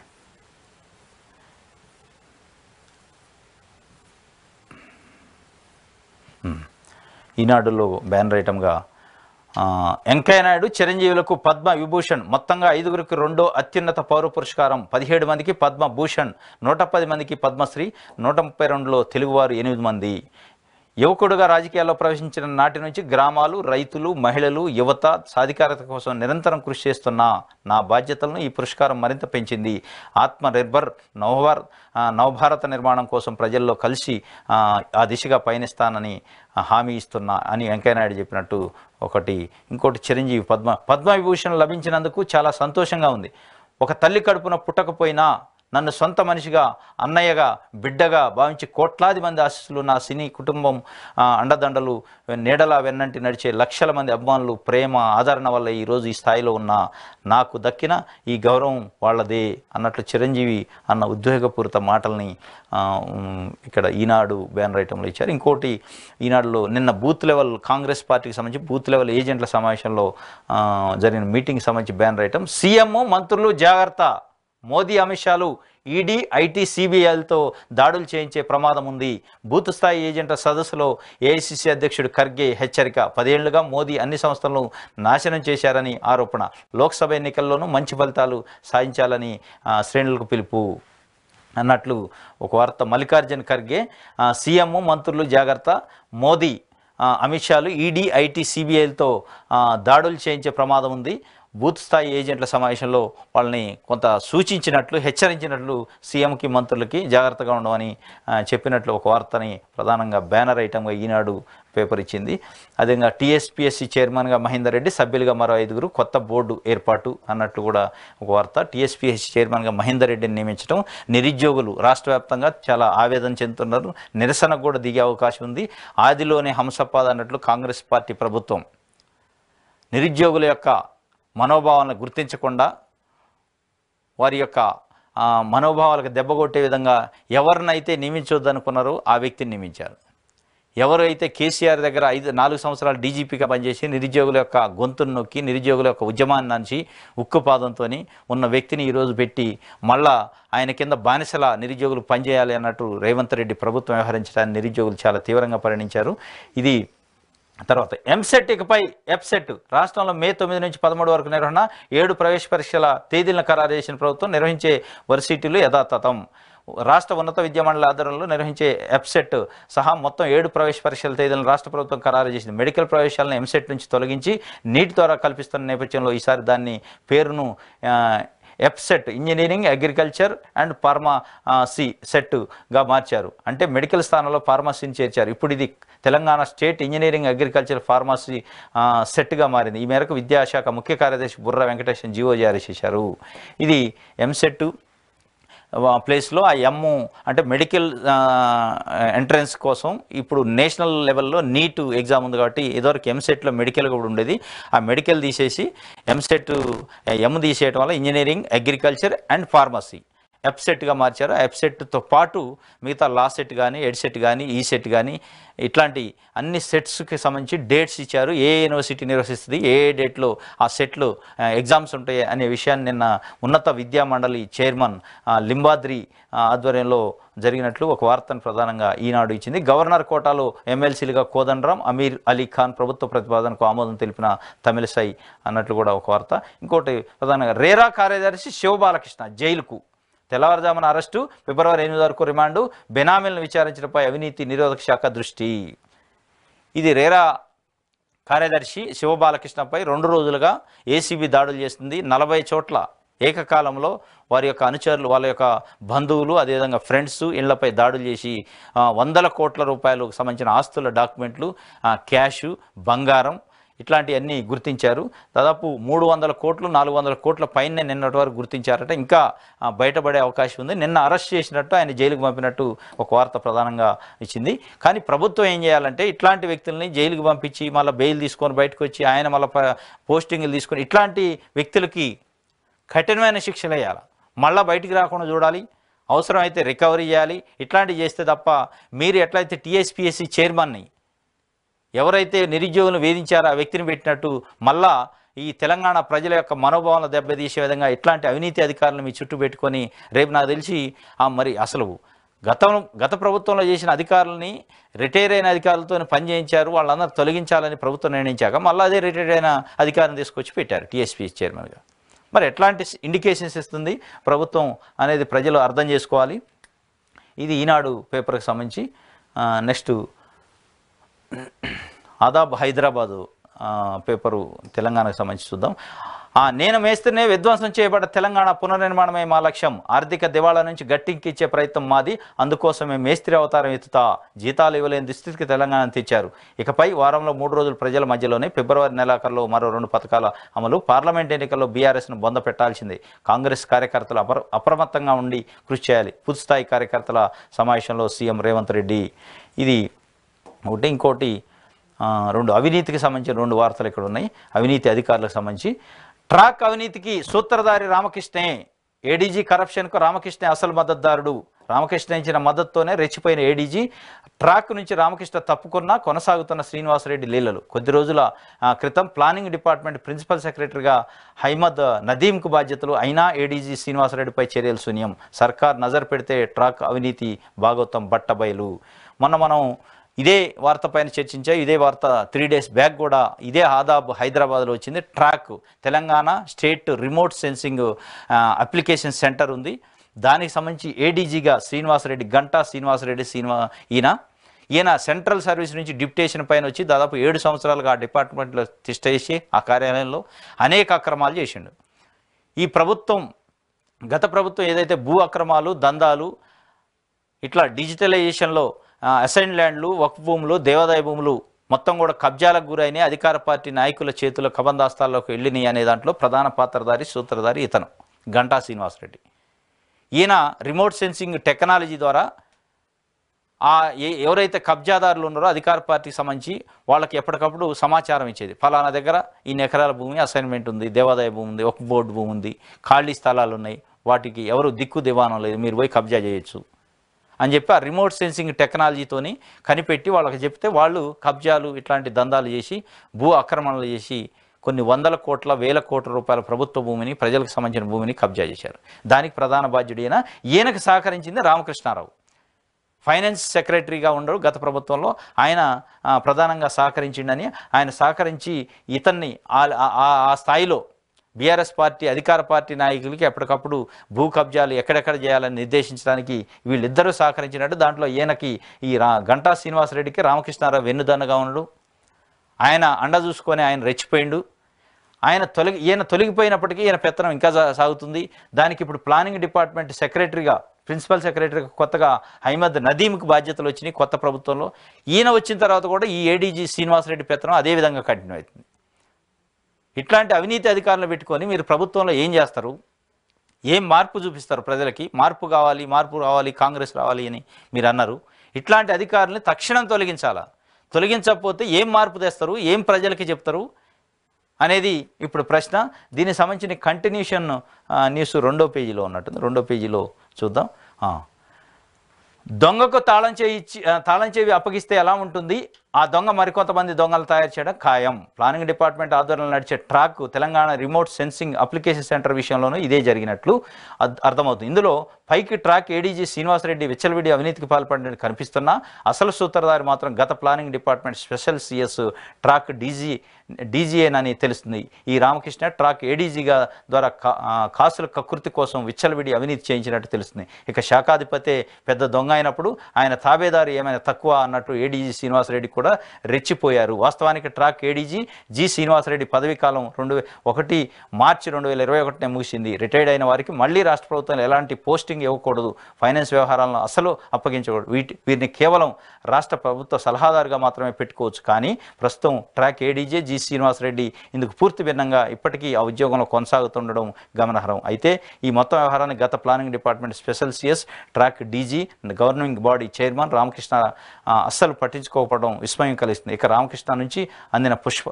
ఈనాడులో బ్యానర్ ఐటమ్గా వెంకయ్య నాయుడు చిరంజీవులకు పద్మ విభూషణ్ మొత్తంగా ఐదుగురికి రెండో అత్యున్నత పౌర పురస్కారం పదిహేడు మందికి పద్మభూషణ్ నూట పది మందికి పద్మశ్రీ నూట ముప్పై రెండులో తెలుగువారు ఎనిమిది మంది యువకుడుగా రాజకీయాల్లో ప్రవేశించిన నాటి నుంచి గ్రామాలు రైతులు మహిళలు యువత సాధికారత కోసం నిరంతరం కృషి చేస్తున్న నా బాధ్యతలను ఈ పురస్కారం మరింత పెంచింది ఆత్మ నిర్భర్ నవభార నవభారత నిర్మాణం కోసం ప్రజల్లో కలిసి ఆ దిశగా పయనిస్తానని హామీ ఇస్తున్నా అని వెంకయ్యనాయుడు చెప్పినట్టు ఒకటి ఇంకోటి చిరంజీవి పద్మ విభూషణ్ లభించినందుకు చాలా సంతోషంగా ఉంది ఒక తల్లి కడుపున పుట్టకపోయినా నన్ను సొంత మనిషిగా అన్నయ్యగా బిడ్డగా భావించి కోట్లాది మంది ఆశస్సులు నా సినీ కుటుంబం అండదండలు నీడలా వెన్నంటి నడిచే లక్షల మంది అభిమానులు ప్రేమ ఆదరణ వల్ల ఈరోజు ఈ స్థాయిలో ఉన్న నాకు దక్కిన ఈ గౌరవం వాళ్ళదే అన్నట్లు చిరంజీవి అన్న ఉద్వేగపూరిత మాటల్ని ఇక్కడ ఈనాడు బ్యానర్ ఐటంలో ఇచ్చారు ఇంకోటి ఈనాడులో నిన్న బూత్ లెవెల్ కాంగ్రెస్ పార్టీకి సంబంధించి బూత్ లెవెల్ ఏజెంట్ల సమావేశంలో జరిగిన మీటింగ్కి సంబంధించి బ్యానర్ రైటం సీఎం మంత్రులు జాగ్రత్త మోదీ అమిత్ షాలు ఈడీ ఐటీ సిబిఐలతో దాడులు చేయించే ప్రమాదం ఉంది బూత్ స్థాయి ఏజెంట్ల సదస్సులో ఏఐసిసి అధ్యక్షుడు ఖర్గే హెచ్చరిక పదేళ్లుగా మోదీ అన్ని సంస్థలను నాశనం చేశారని ఆరోపణ లోక్సభ ఎన్నికల్లోనూ మంచి ఫలితాలు సాధించాలని శ్రేణులకు పిలుపు అన్నట్లు ఒక వార్త మల్లికార్జున్ ఖర్గే సీఎం మంత్రులు జాగ్రత్త మోదీ అమిత్ షాలు ఈడీ ఐటీ సిబిఐలతో దాడులు చేయించే ప్రమాదం ఉంది బూత్ స్థాయి ఏజెంట్ల సమావేశంలో వాళ్ళని కొంత సూచించినట్లు హెచ్చరించినట్లు సీఎంకి మంత్రులకి జాగ్రత్తగా ఉండమని చెప్పినట్లు ఒక వార్తని ప్రధానంగా బ్యానర్ ఐటమ్గా ఈనాడు పేపర్ ఇచ్చింది అదేవిధంగా టీఎస్పీఎస్సీ చైర్మన్గా మహేందర్ రెడ్డి సభ్యులుగా మరో ఐదుగురు కొత్త బోర్డు ఏర్పాటు అన్నట్లు కూడా ఒక వార్త టీఎస్పీఎస్సీ చైర్మన్గా మహేందర్ రెడ్డిని నియమించడం నిరుద్యోగులు రాష్ట్ర వ్యాప్తంగా చాలా ఆవేదన చెందుతున్నారు నిరసనకు కూడా దిగే అవకాశం ఉంది ఆదిలోనే హంసపాద అన్నట్లు కాంగ్రెస్ పార్టీ ప్రభుత్వం నిరుద్యోగుల యొక్క మనోభావాలను గుర్తించకుండా వారి యొక్క మనోభావాలకు దెబ్బ కొట్టే విధంగా ఎవరినైతే నియమించొద్దనుకున్నారో ఆ వ్యక్తిని నియమించారు ఎవరైతే కేసీఆర్ దగ్గర ఐదు నాలుగు సంవత్సరాలు డీజీపీగా పనిచేసి నిరుద్యోగుల యొక్క గొంతును నొక్కి నిరుద్యోగుల యొక్క ఉద్యమాన్ని నంచి ఉక్కుపాదంతో ఉన్న వ్యక్తిని ఈరోజు పెట్టి మళ్ళా ఆయన కింద బానిసల నిరుద్యోగులు పనిచేయాలి అన్నట్టు రేవంత్ రెడ్డి ప్రభుత్వం వ్యవహరించడాన్ని నిరుద్యోగులు చాలా తీవ్రంగా పరిగణించారు ఇది తర్వాత ఎంసెట్ ఇకపై ఎఫ్సెట్ రాష్ట్రంలో మే తొమ్మిది నుంచి పదమూడు వరకు నిర్వహణ ఏడు ప్రవేశ పరీక్షల తేదీలను ఖరారు చేసిన ప్రభుత్వం నిర్వహించే వర్సిటీలు యథాతథం రాష్ట్ర ఉన్నత విద్యా మండలి ఆధ్వర్యంలో నిర్వహించే ఎఫ్సెట్ e సహా మొత్తం ఏడు ప్రవేశ పరీక్షల తేదీలను రాష్ట్ర ప్రభుత్వం ఖరారు చేసింది మెడికల్ ప్రవేశాలను ఎంసెట్ e నుంచి తొలగించి నీటి ద్వారా కల్పిస్తున్న నేపథ్యంలో ఈసారి దాన్ని పేరును ఎఫ్సెట్ ఇంజనీరింగ్ అగ్రికల్చర్ అండ్ ఫార్మసీ సెట్గా మార్చారు అంటే మెడికల్ స్థానంలో ఫార్మసీని చేర్చారు ఇప్పుడు ఇది Telangana state engineering agriculture pharmacy సెట్గా మారింది ఈ మేరకు విద్యాశాఖ ముఖ్య కార్యదర్శి బుర్ర వెంకటేశ్వర జీవో జారీ చేశారు ఇది ఎంసెట్ ప్లేస్లో ఆ ఎమ్ము అంటే మెడికల్ ఎంట్రన్స్ కోసం ఇప్పుడు నేషనల్ లెవెల్లో నీట్ ఎగ్జామ్ ఉంది కాబట్టి ఇదివరకు ఎంసెట్లో మెడికల్ కూడా ఉండేది ఆ మెడికల్ తీసేసి ఎంసెట్ ఎమ్ తీసేయడం వల్ల ఇంజనీరింగ్ అగ్రికల్చర్ అండ్ ఫార్మసీ ఎప్సెట్గా మార్చారు ఆ ఎప్సెట్తో పాటు మిగతా లా సెట్ కానీ ఎడ్సెట్ కానీ ఈ సెట్ కానీ ఇట్లాంటి అన్ని సెట్స్కి సంబంధించి డేట్స్ ఇచ్చారు ఏ యూనివర్సిటీ నిర్వహిస్తుంది ఏ డేట్లో ఆ సెట్లు ఎగ్జామ్స్ ఉంటాయి అనే విషయాన్ని నిన్న ఉన్నత విద్యా మండలి చైర్మన్ లింబాద్రి ఆధ్వర్యంలో జరిగినట్లు ఒక వార్తను ప్రధానంగా ఈనాడు ఇచ్చింది గవర్నర్ కోటాలో ఎమ్మెల్సీలుగా కోదండరామ్ అమీర్ అలీ ఖాన్ ప్రభుత్వ ప్రతిపాదనకు ఆమోదం తెలిపిన తమిళసై అన్నట్లు కూడా ఒక వార్త ఇంకోటి ప్రధానంగా రేరా కార్యదర్శి శివబాలకృష్ణ జైలుకు తెల్లవారుజామున అరెస్టు ఫిబ్రవరి ఎనిమిది వరకు రిమాండు బెనామీలను విచారించడంపై అవినీతి నిరోధక శాఖ దృష్టి ఇది రేరా కార్యదర్శి శివబాలకృష్ణపై రెండు రోజులుగా ఏసీబీ దాడులు చేస్తుంది నలభై చోట్ల ఏకకాలంలో వారి యొక్క అనుచరులు వాళ్ళ యొక్క బంధువులు అదేవిధంగా ఫ్రెండ్స్ ఇళ్లపై దాడులు చేసి వందల కోట్ల రూపాయలకు సంబంధించిన ఆస్తుల డాక్యుమెంట్లు క్యాషు బంగారం ఇట్లాంటివన్నీ గుర్తించారు దాదాపు మూడు వందల కోట్లు నాలుగు వందల కోట్ల పైన నిన్నటి వరకు గుర్తించారట ఇంకా బయటపడే అవకాశం ఉంది నిన్న అరెస్ట్ చేసినట్టు ఆయన జైలుకు పంపినట్టు ఒక వార్త ప్రధానంగా ఇచ్చింది కానీ ప్రభుత్వం ఏం చేయాలంటే ఇట్లాంటి వ్యక్తుల్ని జైలుకు పంపించి మళ్ళీ బెయిల్ తీసుకొని బయటకు వచ్చి ఆయన మళ్ళీ పోస్టింగ్లు తీసుకొని ఇట్లాంటి వ్యక్తులకి కఠినమైన శిక్షలు వేయాలి మళ్ళీ బయటికి రాకుండా చూడాలి అవసరమైతే రికవరీ చేయాలి ఇట్లాంటివి చేస్తే తప్ప మీరు ఎట్లయితే టీఎస్పిఎస్సి చైర్మన్ని ఎవరైతే నిరుద్యోగులను వేధించారో ఆ వ్యక్తిని పెట్టినట్టు మళ్ళా ఈ తెలంగాణ ప్రజల యొక్క మనోభావాలను దెబ్బతీసే విధంగా ఇట్లాంటి అవినీతి అధికారులను మీ చుట్టూ పెట్టుకొని రేపు నాకు తెలిసి మరి అసలు గతంలో గత ప్రభుత్వంలో చేసిన అధికారులని రిటైర్ అయిన అధికారులతో పని చేయించారు వాళ్ళందరూ తొలగించాలని ప్రభుత్వం నిర్ణయించాక మళ్ళీ అదే రిటైర్ అయిన అధికారం తీసుకొచ్చి పెట్టారు టీఎస్పీ చైర్మన్గా మరి ఎట్లాంటి ఇండికేషన్స్ ఇస్తుంది ప్రభుత్వం అనేది ప్రజలు అర్థం చేసుకోవాలి ఇది ఈనాడు పేపర్కి సంబంధించి నెక్స్ట్ ఆదాబ్ హైదరాబాదు పేపరు తెలంగాణకు సంబంధించి చూద్దాం నేను మేస్తేనే విధ్వంసం చేయబడ్డ తెలంగాణ పునర్నిర్మాణమే మా లక్ష్యం ఆర్థిక దివాళా నుంచి గట్టింకిచ్చే ప్రయత్నం మాది అందుకోసమే మేస్త్రి అవతారం ఎత్తుతా జీతాలు ఇవ్వలేని దుస్థితికి తెలంగాణ తెచ్చారు ఇకపై వారంలో మూడు రోజులు ప్రజల మధ్యలోనే ఫిబ్రవరి నెలాఖరులో మరో రెండు పథకాల అమలు పార్లమెంట్ ఎన్నికల్లో బీఆర్ఎస్ను బొంద పెట్టాల్సిందే కాంగ్రెస్ కార్యకర్తలు అప్ర అప్రమత్తంగా ఉండి కృషి చేయాలి స్థాయి కార్యకర్తల సమావేశంలో సీఎం రేవంత్ రెడ్డి ఇది ఒకటి ఇంకోటి రెండు అవినీతికి సంబంధించిన రెండు వార్తలు ఇక్కడ ఉన్నాయి అవినీతి అధికారులకు సంబంధించి ట్రాక్ అవినీతికి సూత్రధారి రామకృష్ణే ఏడీజీ కరప్షన్కు రామకృష్ణే అసలు మద్దతుదారుడు రామకృష్ణ ఇచ్చిన మద్దతుతోనే రెచ్చిపోయిన ఏడీజీ ట్రాక్ నుంచి రామకృష్ణ తప్పుకున్నా కొనసాగుతున్న శ్రీనివాసరెడ్డి లీలలు కొద్ది రోజుల క్రితం ప్లానింగ్ డిపార్ట్మెంట్ ప్రిన్సిపల్ సెక్రటరీగా హైమద్ నదీంకు బాధ్యతలు అయినా ఏడీజీ శ్రీనివాసరెడ్డిపై చర్యలు శూన్యం సర్కార్ నజర్ పెడితే ట్రాక్ అవినీతి భాగవతం బట్టబయలు మొన్న మనం ఇదే వార్త పైన చర్చించాయి ఇదే వార్త త్రీ డేస్ బ్యాక్ కూడా ఇదే ఆదాబు హైదరాబాద్లో వచ్చింది TRAC Telangana state remote sensing application centre ఉంది దానికి సంబంధించి ఏడీజీగా శ్రీనివాసరెడ్డి గంటా శ్రీనివాసరెడ్డి శ్రీనివా ఈయన ఈయన సెంట్రల్ సర్వీస్ నుంచి డిప్యుటేషన్ పైన వచ్చి దాదాపు ఏడు సంవత్సరాలుగా ఆ డిపార్ట్మెంట్లో చేసి ఆ కార్యాలయంలో అనేక అక్రమాలు చేసిండు ఈ ప్రభుత్వం గత ప్రభుత్వం ఏదైతే భూ అక్రమాలు దందాలు ఇట్లా డిజిటలైజేషన్లో అసైన్ ల్యాండ్లు ఒక భూములు దేవాదాయ భూములు మొత్తం కూడా కబ్జాలకు గురైన అధికార పార్టీ నాయకుల చేతుల కబందాస్తాల్లోకి వెళ్ళినాయి అనే దాంట్లో ప్రధాన పాత్రధారి సూత్రధారి ఇతను గంటా శ్రీనివాసరెడ్డి ఈయన రిమోట్ సెన్సింగ్ టెక్నాలజీ ద్వారా ఆ ఎవరైతే కబ్జాదారులు ఉన్నారో అధికార పార్టీకి సంబంధించి వాళ్ళకి ఎప్పటికప్పుడు సమాచారం ఇచ్చేది ఫలానా దగ్గర ఇన్ని ఎకరాల భూమి అసైన్మెంట్ ఉంది దేవాదాయ భూమి ఉంది ఒక బోర్డు భూమి ఉంది ఖాళీ స్థలాలు ఉన్నాయి వాటికి ఎవరు దిక్కు దివానం లేదు మీరు పోయి కబ్జా చేయొచ్చు అని చెప్పి ఆ రిమోట్ సెన్సింగ్ టెక్నాలజీతోని కనిపెట్టి వాళ్ళకి చెప్తే వాళ్ళు కబ్జాలు ఇట్లాంటి దందాలు చేసి భూ ఆక్రమణలు చేసి కొన్ని వందల కోట్ల వేల కోట్ల రూపాయల ప్రభుత్వ భూమిని ప్రజలకు సంబంధించిన భూమిని కబ్జా చేశారు దానికి ప్రధాన బాధ్యుడైన ఈయనకు సహకరించింది రామకృష్ణారావు ఫైనాన్స్ సెక్రటరీగా ఉండరు గత ప్రభుత్వంలో ఆయన ప్రధానంగా సహకరించిండని ఆయన సహకరించి ఇతన్ని ఆ స్థాయిలో బీఆర్ఎస్ పార్టీ అధికార పార్టీ నాయకులకి ఎప్పటికప్పుడు భూ కబ్జాలు ఎక్కడెక్కడ చేయాలని నిర్దేశించడానికి వీళ్ళిద్దరూ సహకరించినట్టు దాంట్లో ఈయనకి ఈ రా గంటా శ్రీనివాసరెడ్డికి రామకృష్ణారావు వెన్నుదన్నగా ఉండడు ఆయన అండ చూసుకొని ఆయన రెచ్చిపోయిండు ఆయన తొలగి ఈయన తొలగిపోయినప్పటికీ ఈయన పెత్తనం ఇంకా సాగుతుంది దానికి ఇప్పుడు ప్లానింగ్ డిపార్ట్మెంట్ సెక్రటరీగా ప్రిన్సిపల్ సెక్రటరీగా కొత్తగా హైమద్ నదీంకి బాధ్యతలు వచ్చినాయి కొత్త ప్రభుత్వంలో ఈయన వచ్చిన తర్వాత కూడా ఈ ఏడీజీ శ్రీనివాసరెడ్డి పెత్తనం అదేవిధంగా కంటిన్యూ అవుతుంది ఇట్లాంటి అవినీతి అధికారులు పెట్టుకొని మీరు ప్రభుత్వంలో ఏం చేస్తారు ఏం మార్పు చూపిస్తారు ప్రజలకి మార్పు కావాలి మార్పు రావాలి కాంగ్రెస్ రావాలి అని మీరు అన్నారు ఇట్లాంటి అధికారుల్ని తక్షణం తొలగించాలా తొలగించకపోతే ఏం మార్పు తెస్తారు ఏం ప్రజలకి చెప్తారు అనేది ఇప్పుడు ప్రశ్న దీనికి సంబంధించిన కంటిన్యూషన్ న్యూస్ రెండో పేజీలో ఉన్నట్టుంది రెండో పేజీలో చూద్దాం దొంగకు తాళం చేయి తాళం చేవి అప్పగిస్తే ఎలా ఉంటుంది ఆ దొంగ మరికొంతమంది దొంగలు తయారు చేయడం ఖాయం ప్లానింగ్ డిపార్ట్మెంట్ ఆధ్వర్యంలో నడిచే TRAC Telangana remote sensing application centre విషయంలోనూ ఇదే జరిగినట్లు అర్థమవుతుంది ఇందులో పైకి ట్రాక్ ఏడీజీ శ్రీనివాసరెడ్డి విచ్చలవిడి అవినీతికి పాల్పడినట్టు కనిపిస్తున్నా అసలు సూత్రధారి మాత్రం గత planning department special CS TRAC DG డీజీఏనని తెలుస్తుంది ఈ రామకృష్ణ ట్రాక్ ఏడీజీగా ద్వారా కాసుల కకృతి కోసం విచ్చలవిడి అవినీతి చేయించినట్టు తెలుస్తుంది ఇక శాఖాధిపతి పెద్ద దొంగ అయినప్పుడు ఆయన తాబేదారు ఏమైనా తక్కువ అన్నట్టు ఏడీజీ శ్రీనివాసరెడ్డి కూడా కూడా రెచ్చిపోయారు వాస్తవానికి ట్రాక్ ఏడీజీ జి శ్రీనివాసరెడ్డి పదవీకాలం రెండు ఒకటి మార్చి రెండు వేల ఇరవై ఒకటినే ముగిసింది రిటైర్డ్ అయిన వారికి మళ్ళీ రాష్ట్ర ప్రభుత్వం ఎలాంటి పోస్టింగ్ ఇవ్వకూడదు ఫైనాన్స్ వ్యవహారాలను అసలు అప్పగించకూడదు వీటి వీరిని కేవలం రాష్ట్ర ప్రభుత్వ సలహాదారుగా మాత్రమే పెట్టుకోవచ్చు కానీ ప్రస్తుతం ట్రాక్ ఏడీజీ జి శ్రీనివాసరెడ్డి ఇందుకు పూర్తి భిన్నంగా ఇప్పటికీ ఆ ఉద్యోగంలో కొనసాగుతుండడం గమనార్హం అయితే ఈ మొత్తం వ్యవహారాన్ని గత planning department special CS TRAC DG governing body chairman Ramakrishna అస్సలు పట్టించుకోకపోవడం విస్మయం కలిగిస్తుంది ఇక రామకృష్ణ నుంచి అందిన పుష్ప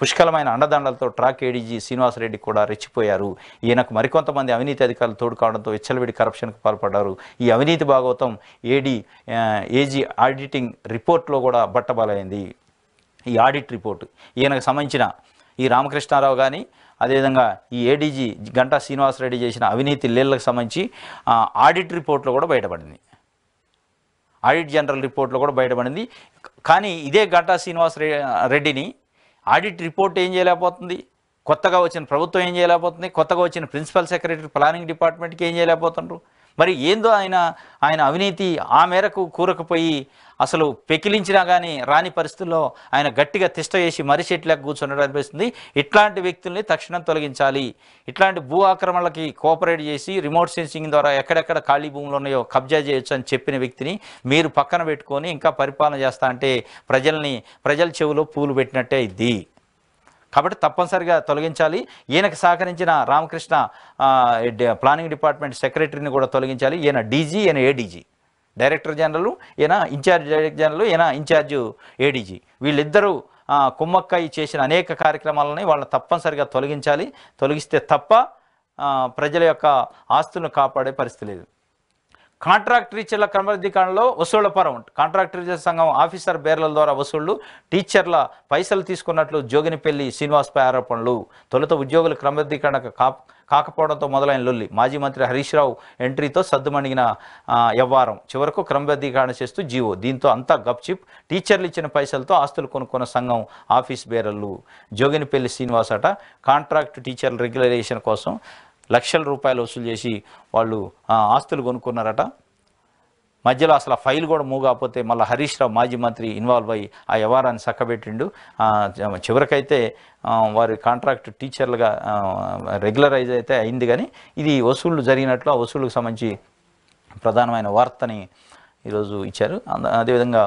పుష్కలమైన అండదండలతో ట్రాక్ ఏడీజీ శ్రీనివాసరెడ్డి కూడా రెచ్చిపోయారు ఈయనకు మరికొంతమంది అవినీతి అధికారులు తోడు కావడంతో విచ్చలవిడి కరప్షన్కు పాల్పడ్డారు ఈ అవినీతి భాగవతం ఏడీ ఏజీ ఆడిటింగ్ రిపోర్ట్లో కూడా బట్టబలైంది ఈ ఆడిట్ రిపోర్ట్ ఈయనకు సంబంధించిన ఈ రామకృష్ణారావు కానీ అదేవిధంగా ఈ ఏడీజీ గంటా శ్రీనివాసరెడ్డి చేసిన అవినీతి లీళ్లకు సంబంధించి ఆడిట్ రిపోర్ట్లో కూడా బయటపడింది ఆడిట్ జనరల్ రిపోర్ట్లో కూడా బయటపడింది కానీ ఇదే గంటా శ్రీనివాస్ రెడ్డిని ఆడిట్ రిపోర్ట్ ఏం చేయలేకపోతుంది కొత్తగా వచ్చిన ప్రభుత్వం ఏం చేయలేకపోతుంది కొత్తగా వచ్చిన ప్రిన్సిపల్ సెక్రటరీ ప్లానింగ్ డిపార్ట్మెంట్కి ఏం చేయలేకపోతుండ్రు మరి ఏందో ఆయన ఆయన అవినీతి ఆ మేరకు కూరకుపోయి అసలు పెకిలించినా కానీ రాని పరిస్థితుల్లో ఆయన గట్టిగా తిష్ట చేసి మరిచెట్లకు కూర్చుండడం అనిపిస్తుంది ఇట్లాంటి వ్యక్తుల్ని తక్షణం తొలగించాలి ఇట్లాంటి భూ ఆక్రమణలకి కోఆపరేట్ చేసి రిమోట్ సెన్సింగ్ ద్వారా ఎక్కడెక్కడ ఖాళీ భూములు ఉన్నాయో కబ్జా చేయొచ్చు అని చెప్పిన వ్యక్తిని మీరు పక్కన పెట్టుకొని ఇంకా పరిపాలన చేస్తా అంటే ప్రజల్ని ప్రజల చెవిలో పూలు పెట్టినట్టే ఇది కాబట్టి తప్పనిసరిగా తొలగించాలి ఈయనకు సహకరించిన రామకృష్ణ ప్లానింగ్ డిపార్ట్మెంట్ సెక్రటరీని కూడా తొలగించాలి ఈయన డీజీ ఈయన ఏడీజీ డైరెక్టర్ జనరల్ ఈయన ఇన్ఛార్జ్ డైరెక్టర్ జనరల్ ఈయన ఇన్ఛార్జ్ ఏడీజీ వీళ్ళిద్దరూ కుమ్మక్కాయి చేసిన అనేక కార్యక్రమాలని వాళ్ళని తప్పనిసరిగా తొలగించాలి తొలగిస్తే తప్ప ప్రజల యొక్క ఆస్తులను కాపాడే పరిస్థితి లేదు కాంట్రాక్ట్ టీచర్ల క్రమబద్ధీకరణలో వసూళ్లపారం కాంట్రాక్ట్ టీచర్ సంఘం ఆఫీసర్ బేర్ల ద్వారా వసూళ్లు టీచర్ల పైసలు తీసుకున్నట్లు జోగినిపల్లి శ్రీనివాస్పై ఆరోపణలు తొలుత ఉద్యోగుల క్రమబద్ధీకరణ కాకపోవడంతో మొదలైన లొల్లి మాజీ మంత్రి హరీష్ రావు ఎంట్రీతో సద్దుమణిగిన వ్యవహారం చివరకు క్రమబద్ధీకరణ చేస్తూ జీవో దీంతో అంతా గప్చిప్ టీచర్లు ఇచ్చిన పైసలతో ఆస్తులు కొనుక్కున్న సంఘం ఆఫీస్ బేరర్లు జోగినిపల్లి శ్రీనివాస్ అట కాంట్రాక్ట్ టీచర్ల రెగ్యులరేషన్ కోసం లక్షల రూపాయలు వసూలు చేసి వాళ్ళు ఆస్తులు కొనుక్కున్నారట మధ్యలో అసలు ఆ ఫైల్ కూడా మూవ్ కాకపోతే మళ్ళీ హరీష్ రావు మాజీ మంత్రి ఇన్వాల్వ్ అయ్యి ఆ వ్యవహారాన్ని చక్కబెట్టిండు చివరికైతే వారి కాంట్రాక్ట్ టీచర్లుగా రెగ్యులరైజ్ అయితే అయింది కానీ ఇది వసూళ్ళు జరిగినట్లు ఆ వసూళ్ళకు సంబంధించి ప్రధానమైన వార్తని ఈరోజు ఇచ్చారు అదేవిధంగా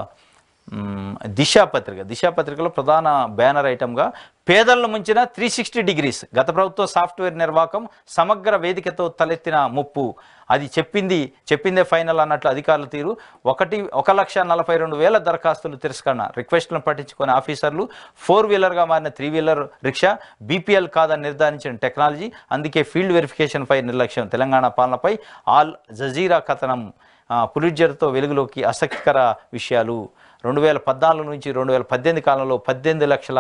దిశాపత్రిక దిశాపత్రికలో ప్రధాన బ్యానర్ ఐటమ్గా పేదలను ముంచిన త్రీ సిక్స్టీ డిగ్రీస్ గత ప్రభుత్వ సాఫ్ట్వేర్ నిర్వాహకం సమగ్ర వేదికతో తలెత్తిన ముప్పు అది చెప్పింది చెప్పిందే ఫైనల్ అన్నట్లు అధికారుల తీరు ఒకటి ఒక లక్ష నలభై రెండు వేల దరఖాస్తులు తిరస్కరణ రిక్వెస్ట్లను పట్టించుకునే ఆఫీసర్లు ఫోర్ వీలర్గా మారిన త్రీ వీలర్ రిక్షా బీపీఎల్ కాదని నిర్ధారించిన టెక్నాలజీ అందుకే ఫీల్డ్ వెరిఫికేషన్పై నిర్లక్ష్యం తెలంగాణ పాలనపై ఆల్ జజీరా కథనం పులిజర్తో వెలుగులోకి ఆసక్తికర విషయాలు రెండు వేల పద్నాలుగు నుంచి రెండు వేల పద్దెనిమిది కాలంలో పద్దెనిమిది లక్షల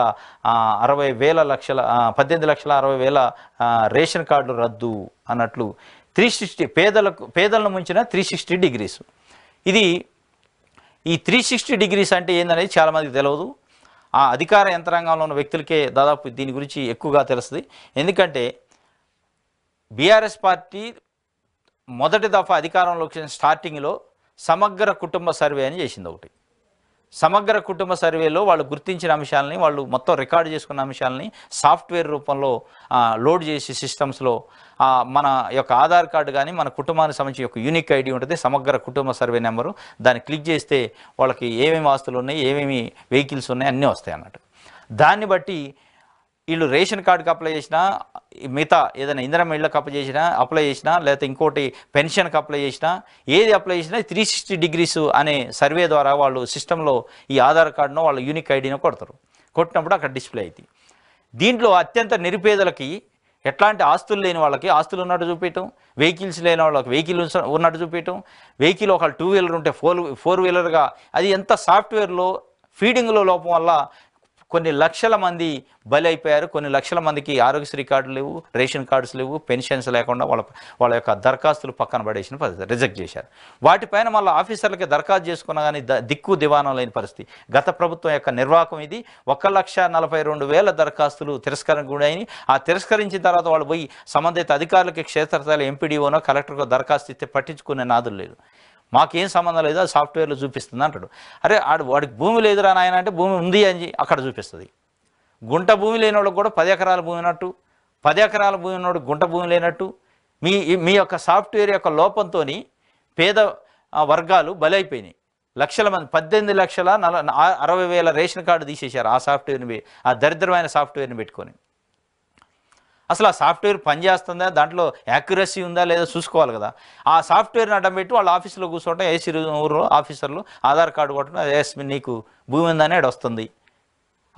అరవై వేల లక్షల పద్దెనిమిది లక్షల అరవై వేల రేషన్ కార్డులు రద్దు అన్నట్లు త్రీ సిక్స్టీ పేదలకు పేదలను ముంచిన త్రీ సిక్స్టీ డిగ్రీస్ ఇది ఈ త్రీ సిక్స్టీ డిగ్రీస్ అంటే ఏందనేది చాలామందికి తెలియదు ఆ అధికార యంత్రాంగంలో ఉన్న వ్యక్తులకే దాదాపు దీని గురించి ఎక్కువగా తెలుస్తుంది ఎందుకంటే బీఆర్ఎస్ పార్టీ మొదటి దఫా అధికారంలోకి స్టార్టింగ్లో సమగ్ర కుటుంబ సర్వే అని చేసింది ఒకటి సమగ్ర కుటుంబ సర్వేలో వాళ్ళు గుర్తించిన అంశాలని వాళ్ళు మొత్తం రికార్డు చేసుకున్న అంశాలని సాఫ్ట్వేర్ రూపంలో లోడ్ చేసే సిస్టమ్స్లో మన యొక్క ఆధార్ కార్డు కానీ మన కుటుంబానికి సంబంధించి యొక్క యూనిక్ ఐడి ఉంటుంది సమగ్ర కుటుంబ సర్వే నెంబరు దాన్ని క్లిక్ చేస్తే వాళ్ళకి ఏమేమి ఆస్తులు ఉన్నాయి ఏమేమి వెహికల్స్ ఉన్నాయి అన్నీ వస్తాయి అన్నట్టు దాన్ని బట్టి వీళ్ళు రేషన్ కార్డుకి అప్లై చేసినా మిగతా ఏదైనా ఇంధనం ఇళ్ళకి అప్లై చేసినా అప్లై చేసినా లేకపోతే ఇంకోటి పెన్షన్కి అప్లై చేసినా ఏది అప్లై చేసినా త్రీ సిక్స్టీ డిగ్రీస్ అనే సర్వే ద్వారా వాళ్ళు సిస్టంలో ఈ ఆధార్ కార్డునో వాళ్ళ యూనిక్ ఐడినో కొడతారు కొట్టినప్పుడు అక్కడ డిస్ప్లే అయింది దీంట్లో అత్యంత నిరుపేదలకి ఎట్లాంటి ఆస్తులు లేని వాళ్ళకి ఆస్తులు ఉన్నట్టు చూపించటం వెహికల్స్ లేని వాళ్ళకి వెహికల్ ఉన్నట్టు చూపించటం వెహికల్ ఒక టూ వీలర్ ఉంటే ఫోర్ ఫోర్ వీలర్గా అది ఎంత సాఫ్ట్వేర్లో ఫీడింగ్లో లోపం వల్ల కొన్ని లక్షల మంది బలి అయిపోయారు కొన్ని లక్షల మందికి ఆరోగ్యశ్రీ కార్డులు లేవు రేషన్ కార్డ్స్ లేవు పెన్షన్స్ లేకుండా వాళ్ళ వాళ్ళ యొక్క దరఖాస్తులు పక్కన పడేసిన పరిస్థితి రిజెక్ట్ చేశారు వాటిపైన మళ్ళీ ఆఫీసర్లకి దరఖాస్తు చేసుకున్నా కానీ దిక్కు దివానం లేని పరిస్థితి గత ప్రభుత్వం యొక్క నిర్వాహకం ఇది ఒక లక్ష నలభై రెండు వేల దరఖాస్తులు తిరస్కరణ గురైనవి ఆ తిరస్కరించిన తర్వాత వాళ్ళు పోయి సంబంధిత అధికారులకి క్షేత్రస్థాయిలో ఎంపీడీఓనో కలెక్టర్కో దరఖాస్తు ఇస్తే పట్టించుకునే నాదులు లేదు మాకేం సంబంధం లేదు అది సాఫ్ట్వేర్లో చూపిస్తుంది అంటాడు అరే ఆడు వాడికి భూమి లేదురా నాయన అంటే భూమి ఉంది అని అక్కడ చూపిస్తుంది గుంట భూమి వాళ్ళకి కూడా పది ఎకరాల భూమి ఉన్నట్టు పది ఎకరాల భూమి ఉన్నవాడు గుంట భూమి లేనట్టు మీ మీ యొక్క సాఫ్ట్వేర్ యొక్క లోపంతో పేద వర్గాలు బలైపోయినాయి లక్షల మంది పద్దెనిమిది లక్షల నల అరవై వేల రేషన్ కార్డు తీసేశారు ఆ సాఫ్ట్వేర్ని ఆ దరిద్రమైన సాఫ్ట్వేర్ని పెట్టుకొని అసలు ఆ సాఫ్ట్వేర్ పనిచేస్తుందా దాంట్లో యాక్యురసీ ఉందా లేదా చూసుకోవాలి కదా ఆ సాఫ్ట్వేర్ని అడ్డం పెట్టి వాళ్ళ ఆఫీసులో కూర్చోవటం ఏసీ ఊరు ఆఫీసర్లు ఆధార్ కార్డు కొట్టడం ఎస్ నీకు భూమి ఉందనే వస్తుంది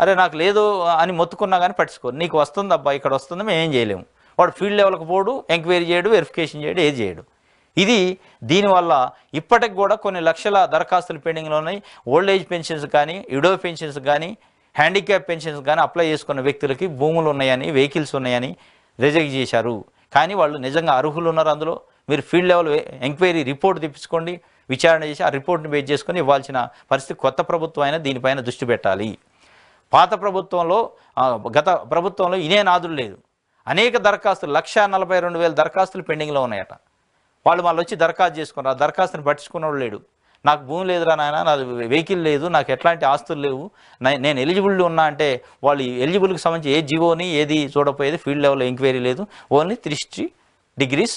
అరే నాకు లేదు అని మొత్తుకున్నా కానీ పట్టించుకో నీకు వస్తుంది అబ్బా ఇక్కడ వస్తుంది మేము ఏం చేయలేము వాడు ఫీల్డ్ లెవెల్కి పోడు ఎంక్వైరీ చేయడు వెరిఫికేషన్ చేయడు ఏది చేయడు ఇది దీనివల్ల ఇప్పటికి కూడా కొన్ని లక్షల దరఖాస్తులు పెండింగ్లో ఉన్నాయి ఓల్డ్ ఏజ్ పెన్షన్స్ కానీ విడో పెన్షన్స్ కానీ హ్యాండిక్యాప్ పెన్షన్స్ కానీ అప్లై చేసుకున్న వ్యక్తులకి భూములు ఉన్నాయని వెహికల్స్ ఉన్నాయని రిజెక్ట్ చేశారు కానీ వాళ్ళు నిజంగా అర్హులు ఉన్నారు అందులో మీరు ఫీల్డ్ లెవెల్ ఎంక్వైరీ రిపోర్ట్ తెప్పించుకోండి విచారణ చేసి ఆ రిపోర్ట్ని బేస్ చేసుకొని ఇవ్వాల్సిన పరిస్థితి కొత్త ప్రభుత్వం అయినా దీనిపైన దృష్టి పెట్టాలి పాత ప్రభుత్వంలో గత ప్రభుత్వంలో ఇనే నాదులు లేదు అనేక దరఖాస్తులు లక్ష నలభై రెండు వేల దరఖాస్తులు పెండింగ్లో ఉన్నాయట వాళ్ళు వాళ్ళు వచ్చి దరఖాస్తు చేసుకున్నారు ఆ దరఖాస్తుని పట్టించుకున్నవాడు లేడు నాకు భూమి లేదురా నాయన నాకు వెహికల్ లేదు నాకు ఎట్లాంటి ఆస్తులు లేవు నేను ఎలిజిబుల్ ఉన్నా అంటే వాళ్ళు ఎలిజిబుల్కి సంబంధించి ఏ జీవోని ఏది చూడపోయేది ఫీల్డ్ లెవెల్లో ఎంక్వైరీ లేదు only three degrees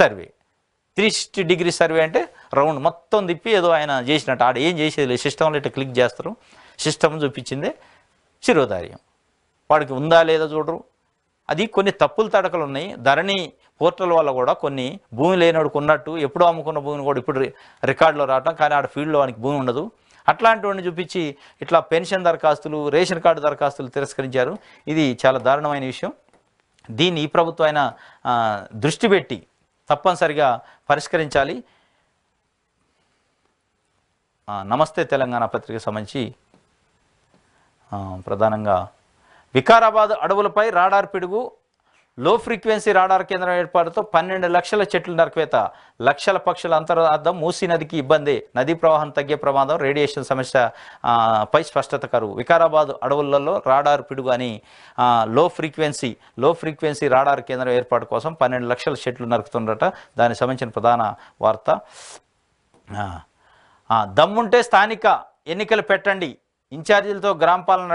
survey three sixty degree survey అంటే రౌండ్ మొత్తం తిప్పి ఏదో ఆయన చేసినట్టు ఆడ ఏం చేసేది లేదు సిస్టంలో ఇట్లా క్లిక్ చేస్తారు సిస్టమ్ చూపించిందే శిరోధార్యం వాడికి ఉందా లేదా చూడరు అది కొన్ని తప్పులు తడకలు ఉన్నాయి ధరణి పోర్టల్ వల్ల కూడా కొన్ని భూమి లేనివాడికి ఉన్నట్టు ఎప్పుడు అమ్ముకున్న భూమిని కూడా ఇప్పుడు రికార్డులో రావటం కానీ ఆడ ఫీల్డ్లో వానికి భూమి ఉండదు అట్లాంటి వాడిని చూపించి ఇట్లా పెన్షన్ దరఖాస్తులు రేషన్ కార్డు దరఖాస్తులు తిరస్కరించారు ఇది చాలా దారుణమైన విషయం దీన్ని ఈ ప్రభుత్వం దృష్టి పెట్టి తప్పనిసరిగా పరిష్కరించాలి నమస్తే తెలంగాణ పత్రిక సంబంధించి ప్రధానంగా వికారాబాద్ అడవులపై రాడార్ పిడుగు లో ఫ్రీక్వెన్సీ రాడార్ కేంద్రం ఏర్పాటుతో పన్నెండు లక్షల చెట్లు నరకవేత లక్షల పక్షుల అంతరార్థం మూసీ నదికి ఇబ్బంది నదీ ప్రవాహం తగ్గే ప్రమాదం రేడియేషన్ సమస్య పై స్పష్టత కరువు వికారాబాద్ అడవులలో రాడార్ పిడుగు అని లో ఫ్రీక్వెన్సీ లో ఫ్రీక్వెన్సీ రాడార్ కేంద్రం ఏర్పాటు కోసం పన్నెండు లక్షల చెట్లు నరుకుతుండట దానికి సంబంధించిన ప్రధాన వార్త దమ్ముంటే స్థానిక ఎన్నికలు పెట్టండి ఇన్ఛార్జీలతో గ్రామ పాలన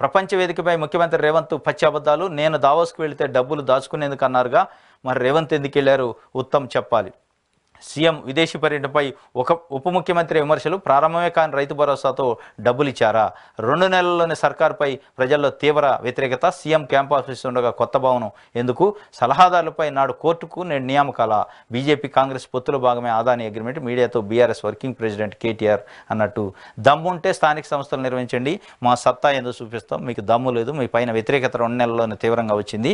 ప్రపంచ వేదికపై ముఖ్యమంత్రి రేవంత్ పచ్చి అబద్ధాలు నేను దావోస్కు వెళితే డబ్బులు దాచుకునేందుకు అన్నారుగా మరి రేవంత్ ఎందుకు వెళ్ళారు ఉత్తమ్ చెప్పాలి సీఎం విదేశీ పర్యటనపై ఒక ఉప ముఖ్యమంత్రి విమర్శలు ప్రారంభమే కాని రైతు భరోసాతో డబ్బులు ఇచ్చారా రెండు నెలల్లోనే సర్కార్పై ప్రజల్లో తీవ్ర వ్యతిరేకత సీఎం క్యాంప్ ఉండగా కొత్త భవనం ఎందుకు సలహాదారులపై నాడు కోర్టుకు నేను నియామకాల బీజేపీ కాంగ్రెస్ పొత్తుల భాగమే ఆదాని అగ్రిమెంట్ మీడియాతో బీఆర్ఎస్ వర్కింగ్ ప్రెసిడెంట్ కేటీఆర్ అన్నట్టు దమ్ముంటే స్థానిక సంస్థలు నిర్వహించండి మా సత్తా ఎందుకు చూపిస్తాం మీకు దమ్ము లేదు మీ పైన వ్యతిరేకత రెండు నెలల్లోనే తీవ్రంగా వచ్చింది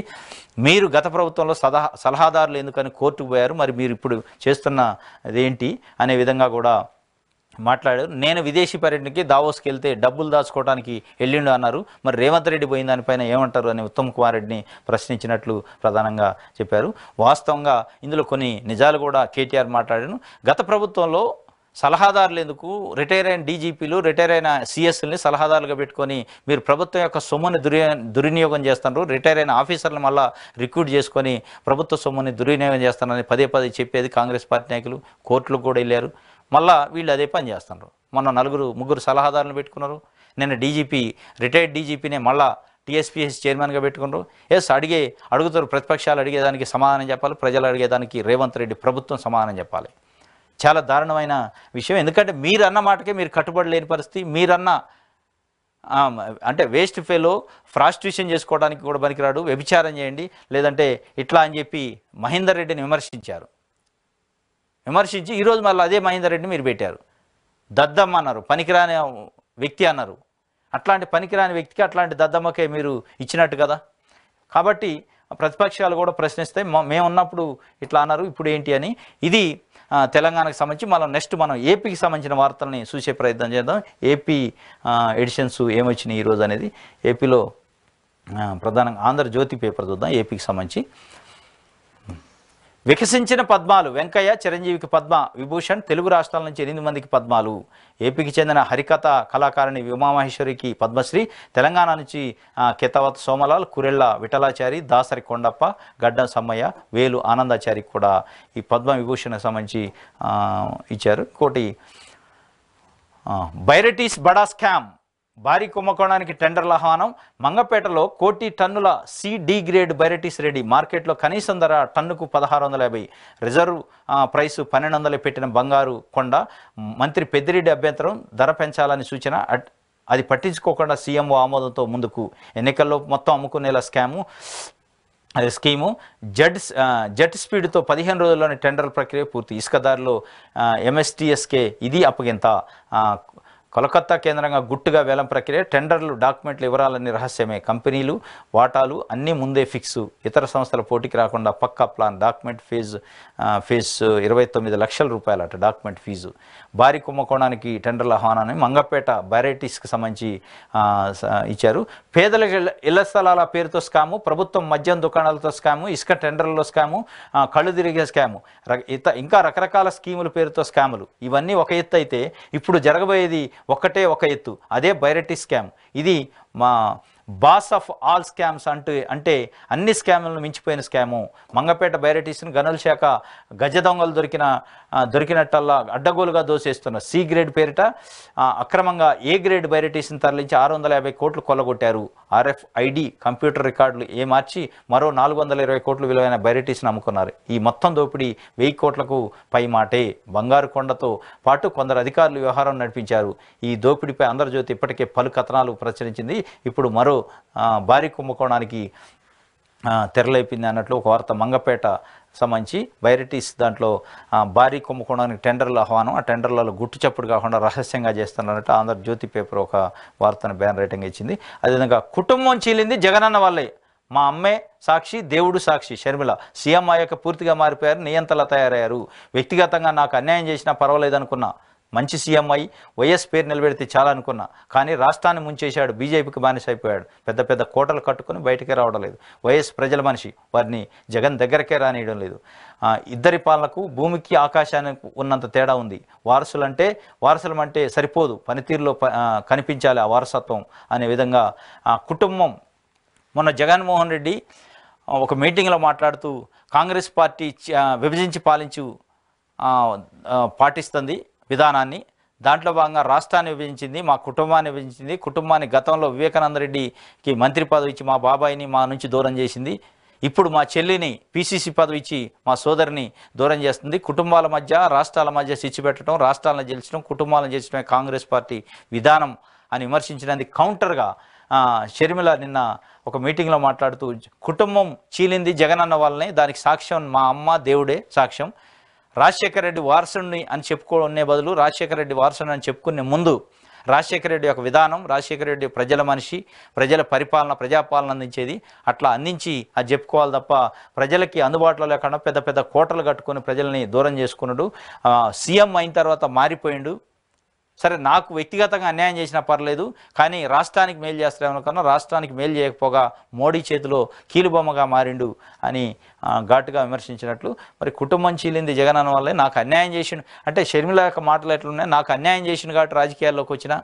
మీరు గత ప్రభుత్వంలో సదా సలహాదారులు ఎందుకని కోర్టుకు పోయారు మరి మీరు ఇప్పుడు చేస్తున్న ఆలోచన అదేంటి అనే విధంగా కూడా మాట్లాడారు నేను విదేశీ పర్యటనకి దావోస్కి వెళ్తే డబ్బులు దాచుకోవడానికి వెళ్ళిండు అన్నారు మరి రేవంత్ రెడ్డి పోయిన దానిపైన ఏమంటారు అని ఉత్తమ్ కుమార్ రెడ్డిని ప్రశ్నించినట్లు ప్రధానంగా చెప్పారు వాస్తవంగా ఇందులో కొన్ని నిజాలు కూడా కేటీఆర్ మాట్లాడాను గత ప్రభుత్వంలో సలహాదారులు ఎందుకు రిటైర్ అయిన డీజీపీలు రిటైర్ అయిన సిఎస్ఎల్ని సలహాదారులుగా పెట్టుకొని మీరు ప్రభుత్వం యొక్క సొమ్ముని దురి దుర్వినియోగం చేస్తున్నారు రిటైర్ అయిన ఆఫీసర్లను మళ్ళా రిక్రూట్ చేసుకొని ప్రభుత్వ సొమ్ముని దుర్వినియోగం చేస్తున్నారని పదే పదే చెప్పేది కాంగ్రెస్ పార్టీ నాయకులు కోర్టులకు కూడా వెళ్ళారు మళ్ళా వీళ్ళు అదే పని చేస్తున్నారు మొన్న నలుగురు ముగ్గురు సలహాదారులు పెట్టుకున్నారు నిన్న డీజీపీ రిటైర్డ్ డీజీపీనే మళ్ళా టీఎస్పీఎస్ చైర్మన్గా పెట్టుకున్నారు ఎస్ అడిగే అడుగుతారు ప్రతిపక్షాలు అడిగేదానికి సమాధానం చెప్పాలి ప్రజలు అడిగేదానికి రేవంత్ రెడ్డి ప్రభుత్వం సమాధానం చెప్పాలి చాలా దారుణమైన విషయం ఎందుకంటే మీరన్న మాటకే మీరు కట్టుబడి లేని పరిస్థితి మీరన్న అంటే వేస్ట్ ఫేలో ప్రాస్టిట్యూషన్ చేసుకోవడానికి కూడా పనికిరాడు వ్యభిచారం చేయండి లేదంటే ఇట్లా అని చెప్పి మహేందర్ రెడ్డిని విమర్శించారు విమర్శించి ఈరోజు మళ్ళీ అదే మహేందర్ రెడ్డిని మీరు పెట్టారు దద్దమ్మ అన్నారు పనికిరాని వ్యక్తి అన్నారు అట్లాంటి పనికిరాని వ్యక్తికి అట్లాంటి దద్దమ్మకే మీరు ఇచ్చినట్టు కదా కాబట్టి ప్రతిపక్షాలు కూడా ప్రశ్నిస్తాయి మేము ఉన్నప్పుడు ఇట్లా అన్నారు ఇప్పుడు ఏంటి అని ఇది తెలంగాణకు సంబంధించి మనం నెక్స్ట్ మనం ఏపీకి సంబంధించిన వార్తలని చూసే ప్రయత్నం చేద్దాం ఏపీ ఎడిషన్స్ ఏమొచ్చినాయి ఈరోజు అనేది ఏపీలో ప్రధానంగా ఆంధ్రజ్యోతి పేపర్ చూద్దాం ఏపీకి సంబంధించి వికసించిన పద్మాలు వెంకయ్య చిరంజీవికి పద్మ విభూషణ్ తెలుగు రాష్ట్రాల నుంచి ఎనిమిది మందికి పద్మాలు ఏపీకి చెందిన హరికథ కళాకారిణి ఉమామహేశ్వరికి పద్మశ్రీ తెలంగాణ నుంచి కితవత్ సోమలాల్ కురెళ్ళ విఠలాచారి దాసరి కొండప్ప గడ్డం సమ్మయ్య వేలు ఆనందాచారికి కూడా ఈ పద్మ విభూషణకు సంబంధించి ఇచ్చారు ఇంకోటి బైరటీస్ బడా స్కామ్ భారీ కుంభకోణానికి టెండర్ల ఆహ్వానం మంగపేటలో కోటి టన్నుల C D grade barytes ready మార్కెట్లో కనీసం ధర టన్నుకు పదహారు వందల యాభై రిజర్వ్ ప్రైసు పన్నెండు వందలు పెట్టిన బంగారు కొండ మంత్రి పెద్దిరెడ్డి అభ్యంతరం ధర పెంచాలని సూచన అది పట్టించుకోకుండా సీఎంఓ ఆమోదంతో ముందుకు ఎన్నికల్లో మొత్తం అమ్ముకునేలా స్కాము స్కీము జెడ్ జెట్ స్పీడ్తో పదిహేను రోజుల్లోనే టెండర్ ప్రక్రియ పూర్తి ఇసుక దారిలో ఎంఎస్టీఎస్కే ఇది అప్పగింత కోలకత్తా కేంద్రంగా గుట్టుగా వేలం ప్రక్రియ టెండర్లు డాక్యుమెంట్లు వివరాలన్నీ రహస్యమే కంపెనీలు వాటాలు అన్నీ ముందే ఫిక్స్ ఇతర సంస్థల పోటీకి రాకుండా పక్కా ప్లాన్ డాక్యుమెంట్ ఫీజు ఫీజు ఇరవై తొమ్మిది లక్షల అట డాక్యుమెంట్ ఫీజు భారీ కుంభకోణానికి టెండర్ల ఆహ్వానాన్ని మంగపేట బైరైటీస్కి సంబంధించి ఇచ్చారు పేదల ఇళ్ల స్థలాల పేరుతో స్కాము ప్రభుత్వం మద్యం దుకాణాలతో స్కాము ఇసుక టెండర్లలో స్కాము కళ్ళు తిరిగే స్కాము ఇత ఇంకా రకరకాల స్కీముల పేరుతో స్కాములు ఇవన్నీ ఒక ఎత్తు అయితే ఇప్పుడు జరగబోయేది ఒక్కటే ఒక ఎత్తు అదే బైరెటీ స్కామ్ ఇది మా బాస్ ఆఫ్ ఆల్ స్కామ్స్ అంటే అంటే అన్ని స్కామ్లను మించిపోయిన స్కాము మంగపేట బైరటీస్ని గనుల శాఖ గజ దొంగలు దొరికిన దొరికినట్టల్లా అడ్డగోలుగా దోసేస్తున్న సి గ్రేడ్ పేరిట అక్రమంగా ఏ గ్రేడ్ బైరటీస్ని తరలించి ఆరు వందల యాభై కోట్లు కొల్లగొట్టారు ఆర్ఎఫ్ఐడి కంప్యూటర్ రికార్డులు ఏ మార్చి మరో నాలుగు వందల ఇరవై కోట్ల విలువైన బైరెటీస్ని అమ్ముకున్నారు ఈ మొత్తం దోపిడీ వెయ్యి కోట్లకు పై మాటే బంగారు కొండతో పాటు కొందరు అధికారులు వ్యవహారం నడిపించారు ఈ దోపిడీపై ఆంధ్రజ్యోతి ఇప్పటికే పలు కథనాలు ప్రచురించింది ఇప్పుడు మరో భారీ కుంభకోణానికి తెరలేపింది అన్నట్లు ఒక వార్త మంగపేట సంబంధించి వైరటీస్ దాంట్లో భారీ కుంభకోణానికి టెండర్ల ఆహ్వానం ఆ టెండర్లలో గుట్టు చప్పుడు కాకుండా రహస్యంగా ఆంధ్ర ఆంధ్రజ్యోతి పేపర్ ఒక వార్తను బ్యాన్ రైటింగ్ ఇచ్చింది అదేవిధంగా కుటుంబం చీలింది జగనన్న వాళ్ళే మా అమ్మే సాక్షి దేవుడు సాక్షి షర్మిల సీఎం యొక్క పూర్తిగా మారిపోయారు నియంత్రణ తయారయ్యారు వ్యక్తిగతంగా నాకు అన్యాయం చేసినా పర్వాలేదనుకున్నా మంచి సీఎం అయ్యి వైఎస్ పేరు నిలబెడితే చాలా అనుకున్నా కానీ రాష్ట్రాన్ని ముంచేశాడు బీజేపీకి బానిస అయిపోయాడు పెద్ద పెద్ద కోటలు కట్టుకుని బయటకే రావడం లేదు వైఎస్ ప్రజల మనిషి వారిని జగన్ దగ్గరకే రానియడం లేదు ఇద్దరి పాలనకు భూమికి ఆకాశానికి ఉన్నంత తేడా ఉంది వారసులంటే వారసులం అంటే సరిపోదు పనితీరులో కనిపించాలి ఆ వారసత్వం అనే విధంగా ఆ కుటుంబం మొన్న జగన్మోహన్ రెడ్డి ఒక మీటింగ్లో మాట్లాడుతూ కాంగ్రెస్ పార్టీ విభజించి పాలించు పాటిస్తుంది విధానాన్ని దాంట్లో భాగంగా రాష్ట్రాన్ని విభజించింది మా కుటుంబాన్ని విభజించింది కుటుంబాన్ని గతంలో వివేకానంద రెడ్డికి మంత్రి పదవి ఇచ్చి మా బాబాయిని మా నుంచి దూరం చేసింది ఇప్పుడు మా చెల్లిని పీసీసీ పదవి ఇచ్చి మా సోదరిని దూరం చేస్తుంది కుటుంబాల మధ్య రాష్ట్రాల మధ్య చిచ్చు పెట్టడం రాష్ట్రాలను గెలిచడం కుటుంబాలను గెలిచడమే కాంగ్రెస్ పార్టీ విధానం అని విమర్శించినందుకు కౌంటర్గా షర్మిల నిన్న ఒక మీటింగ్లో మాట్లాడుతూ కుటుంబం చీలింది జగనన్న వాళ్ళని దానికి సాక్ష్యం మా అమ్మ దేవుడే సాక్ష్యం రాజశేఖర రెడ్డి వారసుడిని అని చెప్పుకునే బదులు రాజశేఖర రెడ్డి వారసుని అని చెప్పుకునే ముందు రాజశేఖర రెడ్డి యొక్క విధానం రాజశేఖర రెడ్డి ప్రజల మనిషి ప్రజల పరిపాలన ప్రజాపాలన అందించేది అట్లా అందించి అది చెప్పుకోవాలి తప్ప ప్రజలకి అందుబాటులో లేకుండా పెద్ద పెద్ద కోటలు కట్టుకుని ప్రజల్ని దూరం చేసుకున్నాడు సీఎం అయిన తర్వాత మారిపోయిండు సరే నాకు వ్యక్తిగతంగా అన్యాయం చేసినా పర్లేదు కానీ రాష్ట్రానికి మేలు చేస్తారేమో కన్నా రాష్ట్రానికి మేలు చేయకపోగా మోడీ చేతిలో కీలుబొమ్మగా మారిండు అని ఘాటుగా విమర్శించినట్లు మరి కుటుంబం చీలింది జగన్ అన్న వల్లే నాకు అన్యాయం చేసిండు అంటే షర్మిల యొక్క మాటలు ఎట్లున్నాయి నాకు అన్యాయం చేసిన కాబట్టి రాజకీయాల్లోకి వచ్చిన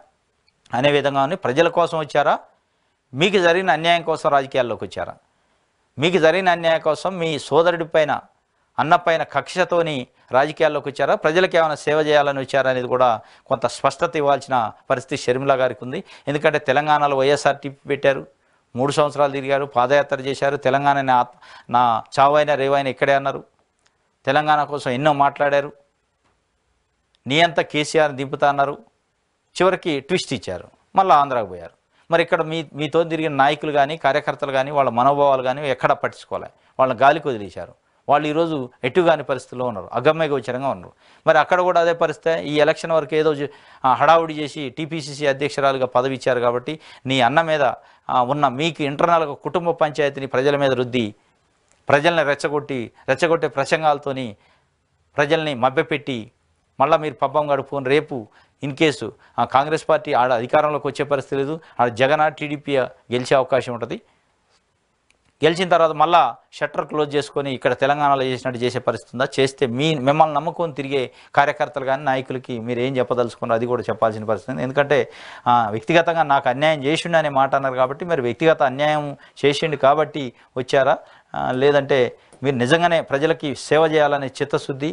అనే విధంగానే ప్రజల కోసం వచ్చారా మీకు జరిగిన అన్యాయం కోసం రాజకీయాల్లోకి వచ్చారా మీకు జరిగిన అన్యాయం కోసం మీ సోదరుడి పైన అన్నపైన కక్షతోని రాజకీయాల్లోకి వచ్చారా ప్రజలకు ఏమైనా సేవ చేయాలని వచ్చారా అనేది కూడా కొంత స్పష్టత ఇవ్వాల్సిన పరిస్థితి షర్మిల గారికి ఉంది ఎందుకంటే తెలంగాణలో వైఎస్ఆర్టీపీ పెట్టారు మూడు సంవత్సరాలు తిరిగారు పాదయాత్ర చేశారు తెలంగాణ నా చావైన రేవైన ఇక్కడే అన్నారు తెలంగాణ కోసం ఎన్నో మాట్లాడారు నీ అంతా కేసీఆర్ దింపుతా అన్నారు చివరికి ట్విస్ట్ ఇచ్చారు మళ్ళీ ఆంధ్రాకు పోయారు మరి ఇక్కడ మీ మీతో తిరిగిన నాయకులు కానీ కార్యకర్తలు కానీ వాళ్ళ మనోభావాలు కానీ ఎక్కడ పట్టించుకోలే వాళ్ళని గాలికి వదిలేశారు వాళ్ళు ఈరోజు ఎటుగాని పరిస్థితిలో ఉన్నారు అగమ్య గోచరంగా ఉన్నారు మరి అక్కడ కూడా అదే పరిస్థితి ఈ ఎలక్షన్ వరకు ఏదో హడావుడి చేసి టీపీసీసీ అధ్యక్షురాలుగా పదవి ఇచ్చారు కాబట్టి నీ అన్న మీద ఉన్న మీకు ఇంటర్నల్గా కుటుంబ పంచాయతీని ప్రజల మీద రుద్ది ప్రజల్ని రెచ్చగొట్టి రెచ్చగొట్టే ప్రసంగాలతోని ప్రజల్ని మభ్యపెట్టి మళ్ళీ మీరు పబ్బం గడుపుకొని రేపు ఇన్ కేసు కాంగ్రెస్ పార్టీ ఆడ అధికారంలోకి వచ్చే పరిస్థితి లేదు ఆడ జగన్ టీడీపీ గెలిచే అవకాశం ఉంటుంది గెలిచిన తర్వాత మళ్ళా షట్టర్ క్లోజ్ చేసుకొని ఇక్కడ తెలంగాణలో చేసినట్టు చేసే పరిస్థితి ఉందా చేస్తే మీ మిమ్మల్ని నమ్ముకొని తిరిగే కార్యకర్తలు కానీ నాయకులకి మీరు ఏం చెప్పదలుచుకున్నారు అది కూడా చెప్పాల్సిన పరిస్థితి ఎందుకంటే వ్యక్తిగతంగా నాకు అన్యాయం చేసిండు అనే మాట అన్నారు కాబట్టి మరి వ్యక్తిగత అన్యాయం చేసిండు కాబట్టి వచ్చారా లేదంటే మీరు నిజంగానే ప్రజలకి సేవ చేయాలనే చిత్తశుద్ధి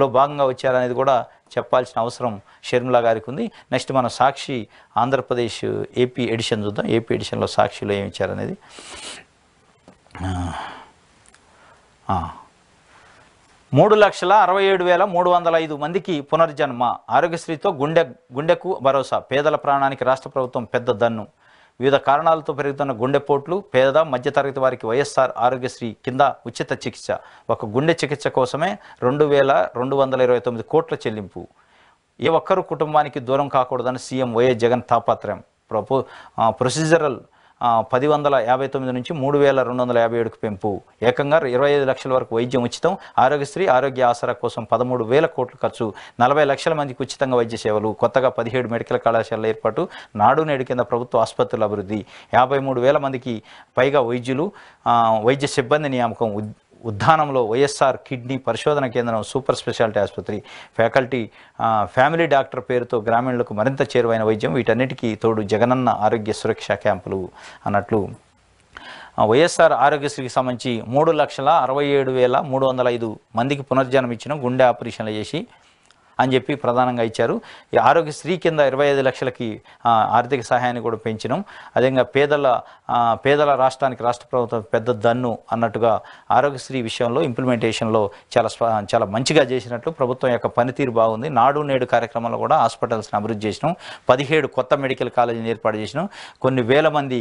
లో భాగంగా వచ్చారనేది కూడా చెప్పాల్సిన అవసరం షర్మిలా గారికి ఉంది నెక్స్ట్ మన సాక్షి ఆంధ్రప్రదేశ్ ఏపీ ఎడిషన్ చూద్దాం ఏపీ ఎడిషన్లో సాక్షిలో ఏమి ఇచ్చారనేది మూడు లక్షల అరవై ఏడు వేల మూడు వందల ఐదు మందికి పునర్జన్మ ఆరోగ్యశ్రీతో గుండె గుండెకు భరోసా పేదల ప్రాణానికి రాష్ట్ర ప్రభుత్వం పెద్ద దన్ను వివిధ కారణాలతో పెరుగుతున్న గుండెపోట్లు పేద మధ్యతరగతి వారికి వైఎస్ఆర్ ఆరోగ్యశ్రీ కింద ఉచిత చికిత్స ఒక గుండె చికిత్స కోసమే రెండు వేల రెండు వందల ఇరవై తొమ్మిది కోట్ల చెల్లింపు ఏ ఒక్కరు కుటుంబానికి దూరం కాకూడదని సీఎం వైఎస్ జగన్ తాపత్రయం ప్రొసీజరల్ పది వందల యాభై తొమ్మిది నుంచి మూడు వేల రెండు వందల యాభై ఏడుకు పెంపు ఏకంగా ఇరవై ఐదు లక్షల వరకు వైద్యం ఉచితం ఆరోగ్యశ్రీ ఆరోగ్య ఆసరా కోసం పదమూడు వేల కోట్లు ఖర్చు నలభై లక్షల మందికి ఉచితంగా వైద్య సేవలు కొత్తగా పదిహేడు మెడికల్ కళాశాలల ఏర్పాటు నాడు నేడు కింద ప్రభుత్వ ఆసుపత్రుల అభివృద్ధి యాభై మూడు వేల మందికి పైగా వైద్యులు వైద్య సిబ్బంది నియామకం ఉద్ధానంలో వైఎస్ఆర్ కిడ్నీ పరిశోధన కేంద్రం సూపర్ స్పెషాలిటీ ఆసుపత్రి ఫ్యాకల్టీ ఫ్యామిలీ డాక్టర్ పేరుతో గ్రామీణులకు మరింత చేరువైన వైద్యం వీటన్నిటికీ తోడు జగనన్న ఆరోగ్య సురక్ష క్యాంపులు అన్నట్లు వైఎస్ఆర్ ఆరోగ్యశ్రీకి సంబంధించి మూడు లక్షల అరవై ఏడు వేల మూడు వందల ఐదు మందికి పునర్జన్మ ఇచ్చిన గుండె ఆపరేషన్లు చేసి అని చెప్పి ప్రధానంగా ఇచ్చారు ఈ ఆరోగ్యశ్రీ కింద ఇరవై ఐదు లక్షలకి ఆర్థిక సహాయాన్ని కూడా పెంచినాం అదేవిధంగా పేదల పేదల రాష్ట్రానికి రాష్ట్ర ప్రభుత్వం పెద్ద దన్ను అన్నట్టుగా ఆరోగ్యశ్రీ విషయంలో ఇంప్లిమెంటేషన్లో చాలా చాలా మంచిగా చేసినట్లు ప్రభుత్వం యొక్క పనితీరు బాగుంది నాడు నేడు కార్యక్రమంలో కూడా హాస్పిటల్స్ని అభివృద్ధి చేసినాం పదిహేడు కొత్త మెడికల్ కాలేజీని ఏర్పాటు చేసినాం కొన్ని వేల మంది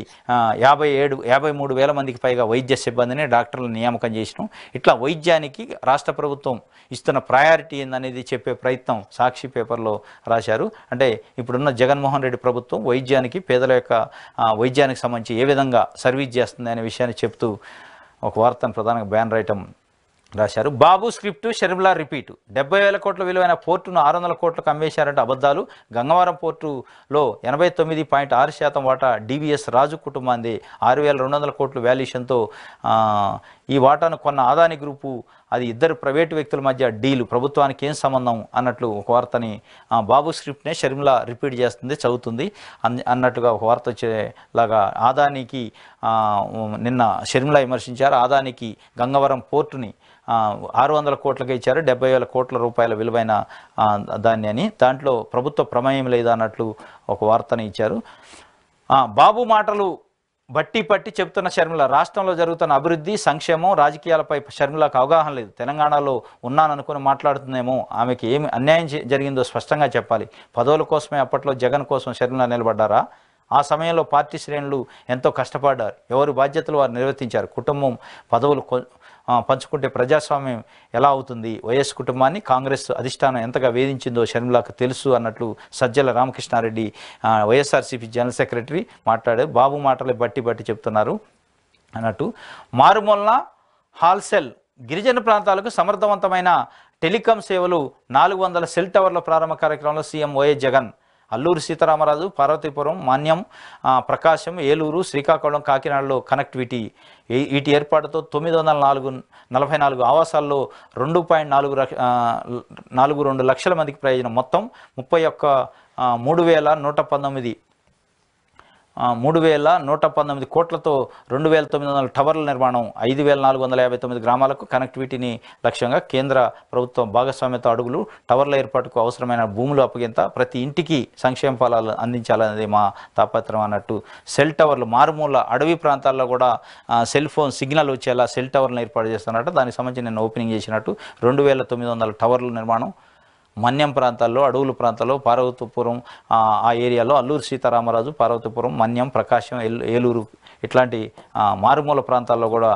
యాభై ఏడు యాభై మూడు వేల మందికి పైగా వైద్య సిబ్బందిని డాక్టర్లు నియామకం చేసినాం ఇట్లా వైద్యానికి రాష్ట్ర ప్రభుత్వం ఇస్తున్న ప్రయారిటీ ఏందనేది చెప్పే ప్రయత్నం ప్రయత్నం సాక్షి పేపర్లో రాశారు అంటే ఇప్పుడున్న జగన్మోహన్ రెడ్డి ప్రభుత్వం వైద్యానికి పేదల యొక్క వైద్యానికి సంబంధించి ఏ విధంగా సర్వీస్ చేస్తుంది అనే విషయాన్ని చెప్తూ ఒక వార్తను ప్రధానంగా బ్యాన్ రాయటం రాశారు బాబు స్క్రిప్టు షర్మిలా రిపీటు డెబ్బై వేల కోట్ల విలువైన పోర్టును ఆరు వందల కోట్లకు అమ్మేశారంటే అబద్ధాలు గంగవరం పోర్టులో ఎనభై తొమ్మిది పాయింట్ ఆరు శాతం వాటా డీవీఎస్ రాజు కుటుంబాన్ని ఆరు వేల రెండు వందల కోట్ల వాల్యుయేషన్తో ఈ వాటాను కొన్న ఆదాని గ్రూపు అది ఇద్దరు ప్రైవేటు వ్యక్తుల మధ్య డీలు ప్రభుత్వానికి ఏం సంబంధం అన్నట్లు ఒక వార్తని బాబు స్క్రిప్ట్నే షర్మిల రిపీట్ చేస్తుంది చదువుతుంది అన్నట్లుగా ఒక వార్త వచ్చేలాగా ఆదానికి నిన్న షర్మిల విమర్శించారు ఆదానికి గంగవరం పోర్టుని ఆరు వందల కోట్లకి ఇచ్చారు డెబ్బై వేల కోట్ల రూపాయల విలువైన దాన్ని అని దాంట్లో ప్రభుత్వ ప్రమేయం లేదా అన్నట్లు ఒక వార్తని ఇచ్చారు బాబు మాటలు బట్టి పట్టి చెబుతున్న షర్మిల రాష్ట్రంలో జరుగుతున్న అభివృద్ధి సంక్షేమం రాజకీయాలపై షర్మిలకు అవగాహన లేదు తెలంగాణలో ఉన్నాననుకుని మాట్లాడుతుందేమో ఆమెకి ఏమి అన్యాయం జరిగిందో స్పష్టంగా చెప్పాలి పదవుల కోసమే అప్పట్లో జగన్ కోసం షర్మిల నిలబడ్డారా ఆ సమయంలో పార్టీ శ్రేణులు ఎంతో కష్టపడ్డారు ఎవరి బాధ్యతలు వారు నిర్వర్తించారు కుటుంబం పదవులు పంచుకుంటే ప్రజాస్వామ్యం ఎలా అవుతుంది వైఎస్ కుటుంబాన్ని కాంగ్రెస్ అధిష్టానం ఎంతగా వేధించిందో షర్మిలాకు తెలుసు అన్నట్లు Sajjala Ramakrishna Reddy YSRCP general secretary మాట్లాడారు బాబు మాటలు బట్టి బట్టి చెప్తున్నారు అన్నట్టు మారుమూలన హాల్సెల్ గిరిజన ప్రాంతాలకు సమర్థవంతమైన టెలికాం సేవలు నాలుగు వందల సెల్ టవర్ల ప్రారంభ కార్యక్రమంలో సీఎం వైఎస్ జగన్ అల్లూరు సీతారామరాజు పార్వతీపురం మాన్యం ప్రకాశం ఏలూరు శ్రీకాకుళం కాకినాడలో కనెక్టివిటీ వీటి ఏర్పాటుతో తొమ్మిది వందల నాలుగు నలభై నాలుగు ఆవాసాల్లో రెండు పాయింట్ నాలుగు నాలుగు రెండు లక్షల మందికి ప్రయోజనం మొత్తం ముప్పై ఒక్క మూడు వేల నూట పంతొమ్మిది మూడు వేల నూట పంతొమ్మిది కోట్లతో రెండు వేల తొమ్మిది వందల టవర్ల నిర్మాణం ఐదు వేల నాలుగు వందల యాభై తొమ్మిది గ్రామాలకు కనెక్టివిటీని లక్ష్యంగా కేంద్ర ప్రభుత్వం భాగస్వామ్యత అడుగులు టవర్ల ఏర్పాటుకు అవసరమైన భూములు అప్పగింత ప్రతి ఇంటికి సంక్షేమ ఫలాలు అందించాలనేది మా తాపత్రం అన్నట్టు సెల్ టవర్లు మారుమూల అడవి ప్రాంతాల్లో కూడా సెల్ ఫోన్ సిగ్నల్ వచ్చేలా సెల్ టవర్లను ఏర్పాటు చేస్తున్నట్టు దానికి సంబంధించి నేను ఓపెనింగ్ చేసినట్టు రెండు వేల తొమ్మిది వందల టవర్ల నిర్మాణం మన్యం ప్రాంతాల్లో అడవుల ప్రాంతాల్లో పార్వతీపురం ఆ ఏరియాలో అల్లూరు సీతారామరాజు పార్వతీపురం మన్యం ప్రకాశం ఏలూరు ఇట్లాంటి మారుమూల ప్రాంతాల్లో కూడా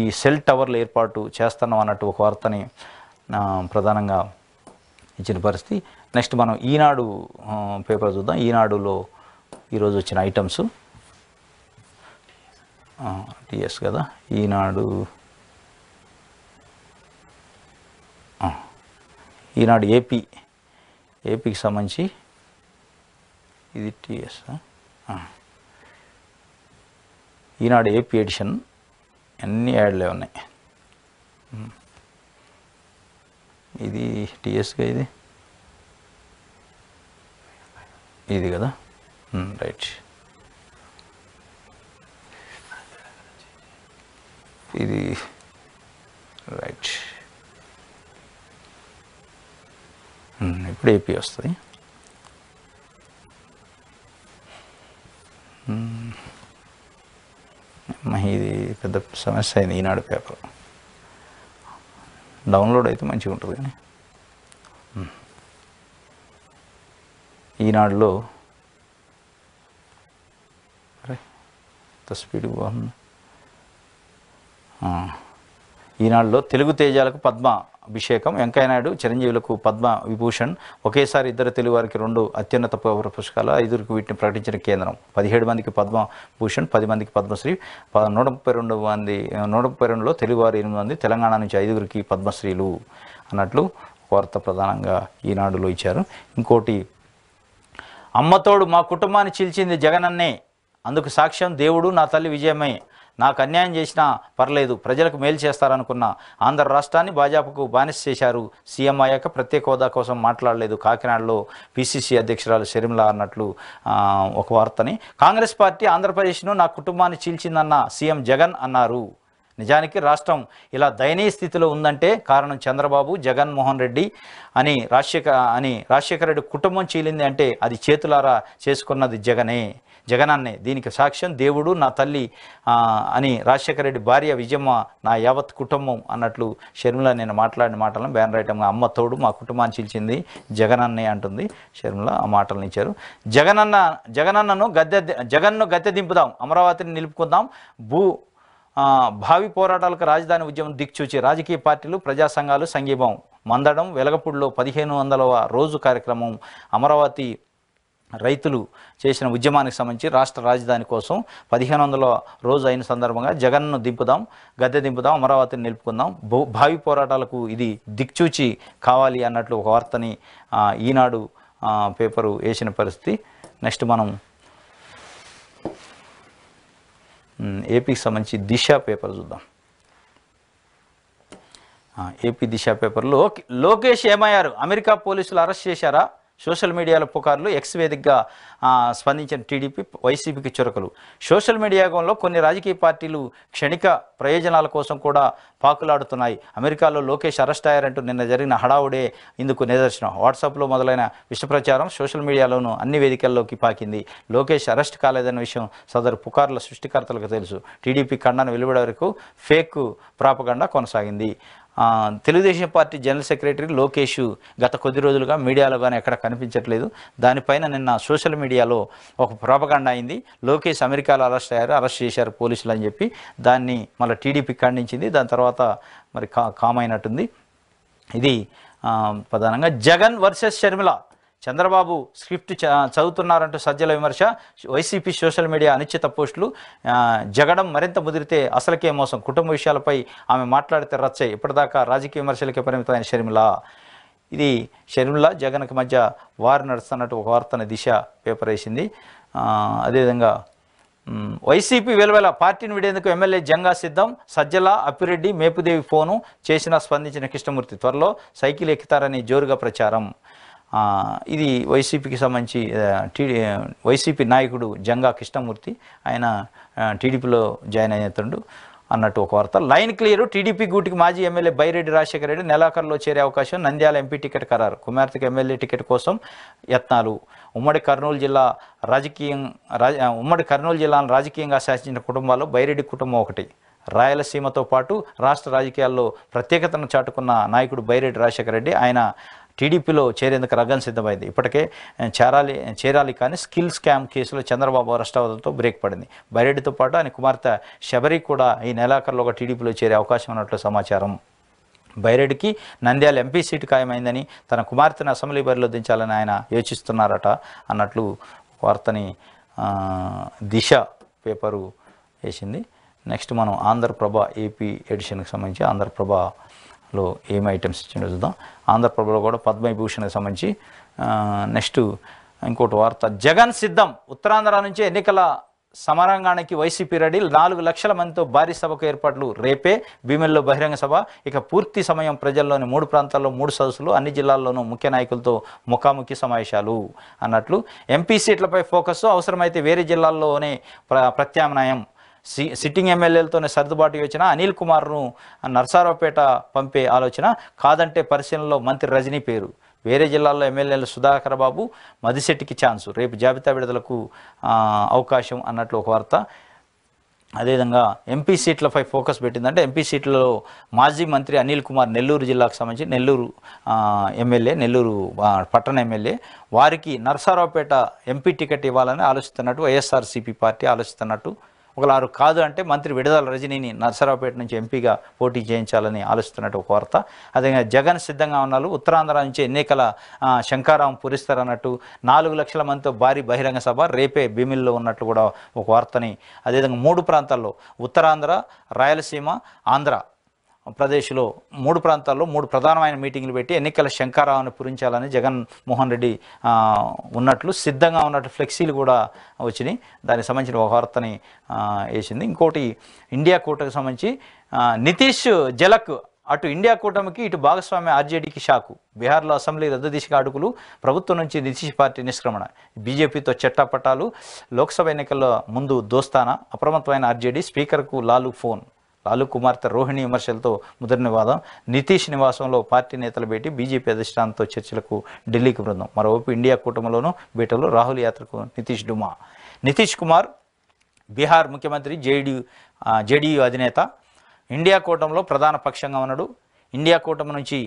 ఈ సెల్ టవర్లు ఏర్పాటు చేస్తున్నాం అన్నట్టు ఒక వార్తని ప్రధానంగా ఇచ్చిన పరిస్థితి నెక్స్ట్ మనం ఈనాడు పేపర్ చూద్దాం ఈనాడులో ఈరోజు వచ్చిన ఐటమ్స్ టిఎస్ కదా ఈనాడు ఈనాడు ఏపీ ఏపీకి సంబంధించి ఇది టీఎస్ ఈనాడు ఏపీ ఎడిషన్ అన్ని యాడ్లే ఉన్నాయి ఇది టీఎస్గా ఇది ఇది కదా రైట్ ఇది రైట్ ఇప్పుడు ఏపీ వస్తుంది ఇది పెద్ద సమస్య అయింది ఈనాడు పేపర్ డౌన్లోడ్ అయితే మంచిగా ఉంటుంది కానీ ఈనాడులో అరే ఎంత స్పీడ్ బాగుంది ఈనాడులో తెలుగు తేజాలకు పద్మ అభిషేకం వెంకయ్యనాయుడు చిరంజీవులకు పద్మ విభూషణ్ ఒకేసారి ఇద్దరు తెలుగువారికి రెండు అత్యున్నత పౌర పుస్తకాలు ఐదుగురికి వీటిని ప్రకటించిన కేంద్రం పదిహేడు మందికి పద్మభూషణ్ పది మందికి పద్మశ్రీ నూట ముప్పై రెండు మంది నూట ముప్పై రెండులో తెలుగువారు ఎనిమిది మంది తెలంగాణ నుంచి ఐదుగురికి పద్మశ్రీలు అన్నట్లు వార్త ప్రధానంగా ఈనాడులో ఇచ్చారు ఇంకోటి అమ్మతోడు మా కుటుంబాన్ని చీల్చింది జగనన్నే అందుకు సాక్ష్యం దేవుడు నా తల్లి విజయమే నాకు అన్యాయం చేసినా పర్లేదు ప్రజలకు మేలు చేస్తారనుకున్న ఆంధ్ర రాష్ట్రాన్ని భాజపాకు బానిస చేశారు సీఎం అయ్యాక ప్రత్యేక హోదా కోసం మాట్లాడలేదు కాకినాడలో పిసిసి అధ్యక్షురాలు షర్మిల అన్నట్లు ఒక వార్తని కాంగ్రెస్ పార్టీ ఆంధ్రప్రదేశ్ను నా కుటుంబాన్ని చీల్చిందన్న సీఎం జగన్ అన్నారు నిజానికి రాష్ట్రం ఇలా దయనీయ స్థితిలో ఉందంటే కారణం చంద్రబాబు జగన్మోహన్ రెడ్డి అని రాజశేఖర అని రాజశేఖర రెడ్డి కుటుంబం చీలింది అంటే అది చేతులారా చేసుకున్నది జగనే జగనాన్నే దీనికి సాక్ష్యం దేవుడు నా తల్లి అని రాజశేఖర రెడ్డి భార్య విజయమ్మ నా యావత్ కుటుంబం అన్నట్లు షర్మిల నేను మాట్లాడిన మాటలను బ్యాన్ రైటంగా అమ్మ తోడు మా కుటుంబాన్ని చీల్చింది జగనన్నే అంటుంది షర్మిల ఆ మాటలను ఇచ్చారు జగనన్న జగనన్నను గద్దె జగన్ను గద్దె దింపుదాం అమరావతిని నిలుపుకుందాం భూ భావి పోరాటాలకు రాజధాని ఉద్యమం దిక్చూచి రాజకీయ పార్టీలు ప్రజా సంఘాలు సంఘీభం మందడం వెలగపూడిలో పదిహేను వందలవ రోజు కార్యక్రమం అమరావతి రైతులు చేసిన ఉద్యమానికి సంబంధించి రాష్ట్ర రాజధాని కోసం పదిహేను వందల రోజు అయిన సందర్భంగా జగన్ను దింపుదాం గద్దె దింపుదాం అమరావతిని నిలుపుకుందాం భావి పోరాటాలకు ఇది దిక్చూచి కావాలి అన్నట్లు ఒక వార్తని ఈనాడు పేపరు వేసిన పరిస్థితి నెక్స్ట్ మనం ఏపీకి సంబంధించి దిశ పేపర్ చూద్దాం ఏపీ దిశ పేపర్లో లోకేష్ ఏమయ్యారు అమెరికా పోలీసులు అరెస్ట్ చేశారా సోషల్ మీడియాలో పుకార్లు ఎక్స్ వేదికగా స్పందించిన టీడీపీ వైసీపీకి చురకలు సోషల్ మీడియాలో కొన్ని రాజకీయ పార్టీలు క్షణిక ప్రయోజనాల కోసం కూడా పాకులాడుతున్నాయి అమెరికాలో లోకేష్ అరెస్ట్ అయ్యారంటూ నిన్న జరిగిన హడావుడే ఇందుకు నిదర్శనం వాట్సాప్లో మొదలైన విషప్రచారం సోషల్ మీడియాలోనూ అన్ని వేదికల్లోకి పాకింది లోకేష్ అరెస్ట్ కాలేదన్న విషయం సదరు పుకార్ల సృష్టికర్తలకు తెలుసు టీడీపీ ఖండన వెలువడే వరకు ఫేక్ ప్రాపగండ కొనసాగింది Telugu Desam party general secretary Lokesh గత కొద్ది రోజులుగా మీడియాలో కానీ ఎక్కడ కనిపించట్లేదు దానిపైన నిన్న సోషల్ మీడియాలో ఒక ప్రోపగాండ అయింది లోకేష్ అమెరికాలో అరెస్ట్ అయ్యారు అరెస్ట్ చేశారు పోలీసులు అని చెప్పి దాన్ని మళ్ళీ టీడీపీ ఖండించింది దాని తర్వాత మరి కా కామ్ అయినట్టుంది ఇది ప్రధానంగా జగన్ వర్సెస్ షర్మిల చంద్రబాబు స్క్రిప్ట్ చదువుతున్నారంటూ సజ్జల విమర్శ వైసీపీ సోషల్ మీడియా అనిశ్చిత పోస్టులు జగడం మరింత ముదిరితే అసలకే మోసం కుటుంబ విషయాలపై ఆమె మాట్లాడితే రచ్చే ఇప్పటిదాకా రాజకీయ విమర్శలకే పరిమితమైన షర్మిల ఇది షర్మిల జగన్కి మధ్య వారు నడుస్తున్నట్టు ఒక వార్తన దిశ పేపర్ వేసింది అదేవిధంగా వైసీపీ వెలువల పార్టీని విడేందుకు ఎమ్మెల్యే జంగా సిద్ధం సజ్జల అప్పిరెడ్డి మేపుదేవి ఫోను చేసిన స్పందించిన కృష్ణమూర్తి త్వరలో సైకిల్ ఎక్కుతారని జోరుగా ప్రచారం ఇది వైసీపీకి సంబంధించి టీడీ వైసీపీ నాయకుడు జంగా కృష్ణమూర్తి ఆయన టీడీపీలో జాయిన్ అయినతుండు అన్నట్టు ఒక వార్త లైన్ క్లియర్ టీడీపీ గూటికి మాజీ ఎమ్మెల్యే బైరెడ్డి రాజశేఖర రెడ్డి నెలాఖరులో చేరే అవకాశం నంద్యాల ఎంపీ టికెట్ ఖరారు కుమార్తెకి ఎమ్మెల్యే టికెట్ కోసం యత్నాలు ఉమ్మడి కర్నూలు జిల్లా రాజకీయం ఉమ్మడి కర్నూలు జిల్లాను రాజకీయంగా శాసించిన కుటుంబాల్లో బైరెడ్డి కుటుంబం ఒకటి రాయలసీమతో పాటు రాష్ట్ర రాజకీయాల్లో ప్రత్యేకతను చాటుకున్న నాయకుడు బైరెడ్డి రాజశేఖర రెడ్డి ఆయన టీడీపీలో చేరేందుకు రగన్ సిద్ధమైంది ఇప్పటికే చేరాలి చేరాలి కానీ స్కిల్ స్కామ్ కేసులో చంద్రబాబు అరెస్ట్ అవ్వడంతో బ్రేక్ పడింది బైరెడ్డితో పాటు ఆయన కుమార్తె శబరి కూడా ఈ నెలాఖరులో ఒక టీడీపీలో చేరే అవకాశం ఉన్నట్లు సమాచారం బైరెడ్డికి నంద్యాల ఎంపీ సీటు ఖాయమైందని తన కుమార్తెను అసెంబ్లీ బరిలో దించాలని ఆయన యోచిస్తున్నారట అన్నట్లు వార్తని దిశ పేపరు వేసింది నెక్స్ట్ మనం ఆంధ్రప్రభ ఏపీ ఎడిషన్కి సంబంధించి ఆంధ్రప్రభ లో ఏం ఐటమ్స్ ఇచ్చిందో చూద్దాం ఆంధ్రప్రభలో కూడా పద్మవిభూషణకి సంబంధించి నెక్స్ట్ ఇంకోటి వార్త జగన్ సిద్ధం ఉత్తరాంధ్ర నుంచి ఎన్నికల సమరంగానికి వైసీపీ రెడీ నాలుగు లక్షల మందితో భారీ సభకు ఏర్పాట్లు రేపే భీమిల్లో బహిరంగ సభ ఇక పూర్తి సమయం ప్రజల్లోని మూడు ప్రాంతాల్లో మూడు సదస్సులు అన్ని జిల్లాల్లోనూ ముఖ్య నాయకులతో ముఖాముఖి సమావేశాలు అన్నట్లు ఎంపీ సీట్లపై ఫోకస్ అవసరమైతే వేరే జిల్లాల్లోనే ప్ర ప్రత్యామ్నాయం సిట్టింగ్ ఎమ్మెల్యేలతోనే సర్దుబాటు యోచన అనిల్ కుమార్ను నర్సారావుపేట పంపే ఆలోచన కాదంటే పరిశీలనలో మంత్రి రజనీ పేరు వేరే జిల్లాల్లో ఎమ్మెల్యేలు సుధాకర్ బాబు మదిశెట్టికి ఛాన్స్ రేపు జాబితా విడుదలకు అవకాశం అన్నట్లు ఒక వార్త అదేవిధంగా ఎంపీ సీట్లపై ఫోకస్ పెట్టిందంటే ఎంపీ సీట్లలో మాజీ మంత్రి అనిల్ కుమార్ నెల్లూరు జిల్లాకు సంబంధించి నెల్లూరు ఎమ్మెల్యే నెల్లూరు పట్టణ ఎమ్మెల్యే వారికి నరసారావుపేట ఎంపీ టికెట్ ఇవ్వాలని ఆలోచిస్తున్నట్టు వైఎస్ఆర్సీపీ పార్టీ ఆలోచిస్తున్నట్టు ఒకలారు కాదు అంటే మంత్రి విడుదల రజనీని నర్సరావుపేట నుంచి ఎంపీగా పోటీ చేయించాలని ఆలోచిస్తున్నట్టు ఒక వార్త అదేవిధంగా జగన్ సిద్ధంగా ఉన్నారు ఉత్తరాంధ్ర నుంచి ఎన్నికల శంకారాం పూరిస్తారన్నట్టు నాలుగు లక్షల మందితో భారీ బహిరంగ సభ రేపే భీమిల్లో ఉన్నట్లు కూడా ఒక వార్తని అదేవిధంగా మూడు ప్రాంతాల్లో ఉత్తరాంధ్ర రాయలసీమ ఆంధ్ర ప్రదేశ్లో మూడు ప్రాంతాల్లో మూడు ప్రధానమైన మీటింగ్లు పెట్టి ఎన్నికల శంకారావుని పూరించాలని జగన్మోహన్ రెడ్డి ఉన్నట్లు సిద్ధంగా ఉన్నట్లు ఫ్లెక్సీలు కూడా వచ్చినాయి దానికి సంబంధించిన ఒక వార్తని వేసింది ఇంకోటి ఇండియా కూటమికి సంబంధించి నితీష్ జలక్ అటు ఇండియా కూటమికి ఇటు భాగస్వామి ఆర్జేడీకి షాకు బీహార్లో అసెంబ్లీ రద్దు దిశగా అడుగులు ప్రభుత్వం నుంచి నితీష్ పార్టీ నిష్క్రమణ బీజేపీతో చట్టపట్టాలు లోక్సభ ఎన్నికల్లో ముందు దోస్తాన అప్రమత్తమైన ఆర్జేడీ స్పీకర్కు లాలు ఫోన్ లాలు కుమార్తె రోహిణి విమర్శలతో ముదిరిన వివాదం నితీష్ నివాసంలో పార్టీ నేతల భేటీ బీజేపీ అధిష్టానంతో చర్చలకు ఢిల్లీకి బృందం మరోవైపు ఇండియా కూటమిలోనూ బీటలో రాహుల్ యాత్రకు నితీష్ డుమా నితీష్ కుమార్ బీహార్ ముఖ్యమంత్రి జేడీయూ జేడీయూ అధినేత ఇండియా కూటమిలో ప్రధాన పక్షంగా ఉన్నాడు ఇండియా కూటమి నుంచి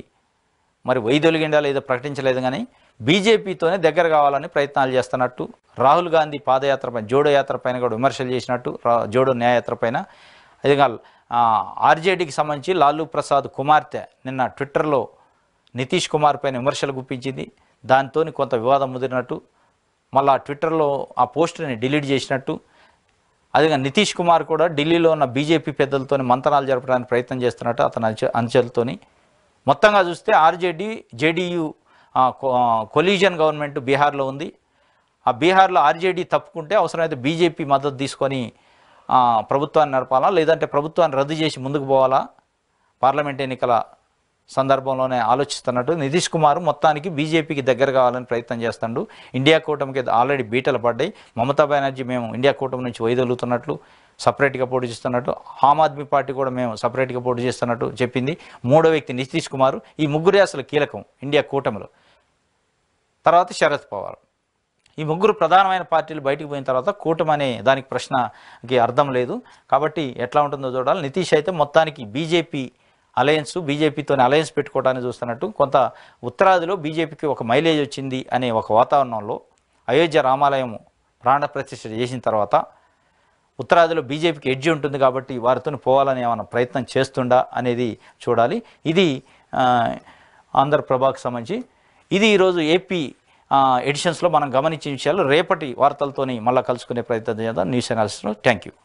మరి వైదొలిగిండా లేదా ప్రకటించలేదు కానీ బీజేపీతోనే దగ్గర కావాలని ప్రయత్నాలు చేస్తున్నట్టు రాహుల్ గాంధీ పాదయాత్ర పైన జోడో యాత్ర పైన కూడా విమర్శలు చేసినట్టు జోడో న్యాయయాత్ర పైన అదే ఆర్జేడీకి సంబంధించి లాలూ ప్రసాద్ కుమార్తె నిన్న ట్విట్టర్లో నితీష్ కుమార్ పైన విమర్శలు గుప్పించింది దాంతో కొంత వివాదం ముదిరినట్టు మళ్ళీ ఆ ట్విట్టర్లో ఆ పోస్టుని డిలీట్ చేసినట్టు అదేగా నితీష్ కుమార్ కూడా ఢిల్లీలో ఉన్న బీజేపీ పెద్దలతో మంతనాలు జరపడానికి ప్రయత్నం చేస్తున్నట్టు అతని అంచె అంచెలతో మొత్తంగా చూస్తే ఆర్జేడీ జేడీయూ కొలీజన్ గవర్నమెంట్ బీహార్లో ఉంది ఆ బీహార్లో ఆర్జేడీ తప్పుకుంటే అవసరమైతే బీజేపీ మద్దతు తీసుకొని ప్రభుత్వాన్ని నడపాలా లేదంటే ప్రభుత్వాన్ని రద్దు చేసి ముందుకు పోవాలా పార్లమెంట్ ఎన్నికల సందర్భంలోనే ఆలోచిస్తున్నట్టు నితీష్ కుమార్ మొత్తానికి బీజేపీకి దగ్గర కావాలని ప్రయత్నం చేస్తాడు ఇండియా కూటమికి ఆల్రెడీ బీటలు పడ్డాయి మమతా బెనర్జీ మేము ఇండియా కూటమి నుంచి వైదొలుగుతున్నట్లు సపరేట్గా పోటీ చేస్తున్నట్టు ఆమ్ ఆద్మీ పార్టీ కూడా మేము సపరేట్గా పోటీ చేస్తున్నట్టు చెప్పింది మూడో వ్యక్తి నితీష్ కుమార్ ఈ ముగ్గురే అసలు కీలకం ఇండియా కూటమిలో తర్వాత శరద్ పవార్ ఈ ముగ్గురు ప్రధానమైన పార్టీలు బయటకు పోయిన తర్వాత కూటమి అనే దానికి ప్రశ్నకి అర్థం లేదు కాబట్టి ఎట్లా ఉంటుందో చూడాలి నితీష్ అయితే మొత్తానికి బీజేపీ అలయన్స్ బీజేపీతో అలయన్స్ పెట్టుకోవడానికి చూస్తున్నట్టు కొంత ఉత్తరాదిలో బీజేపీకి ఒక మైలేజ్ వచ్చింది అనే ఒక వాతావరణంలో అయోధ్య రామాలయం ప్రతిష్ట చేసిన తర్వాత ఉత్తరాదిలో బీజేపీకి ఎడ్జి ఉంటుంది కాబట్టి వారితో పోవాలని ఏమైనా ప్రయత్నం చేస్తుండా అనేది చూడాలి ఇది ఆంధ్రప్రభకు సంబంధించి ఇది ఈరోజు ఏపీ ఎడిషన్స్లో మనం గమనించిన విషయాలు రేపటి వార్తలతోని మళ్ళీ కలుసుకునే ప్రయత్నం చేద్దాం న్యూస్ అనాలిసిస్ థ్యాంక్ యూ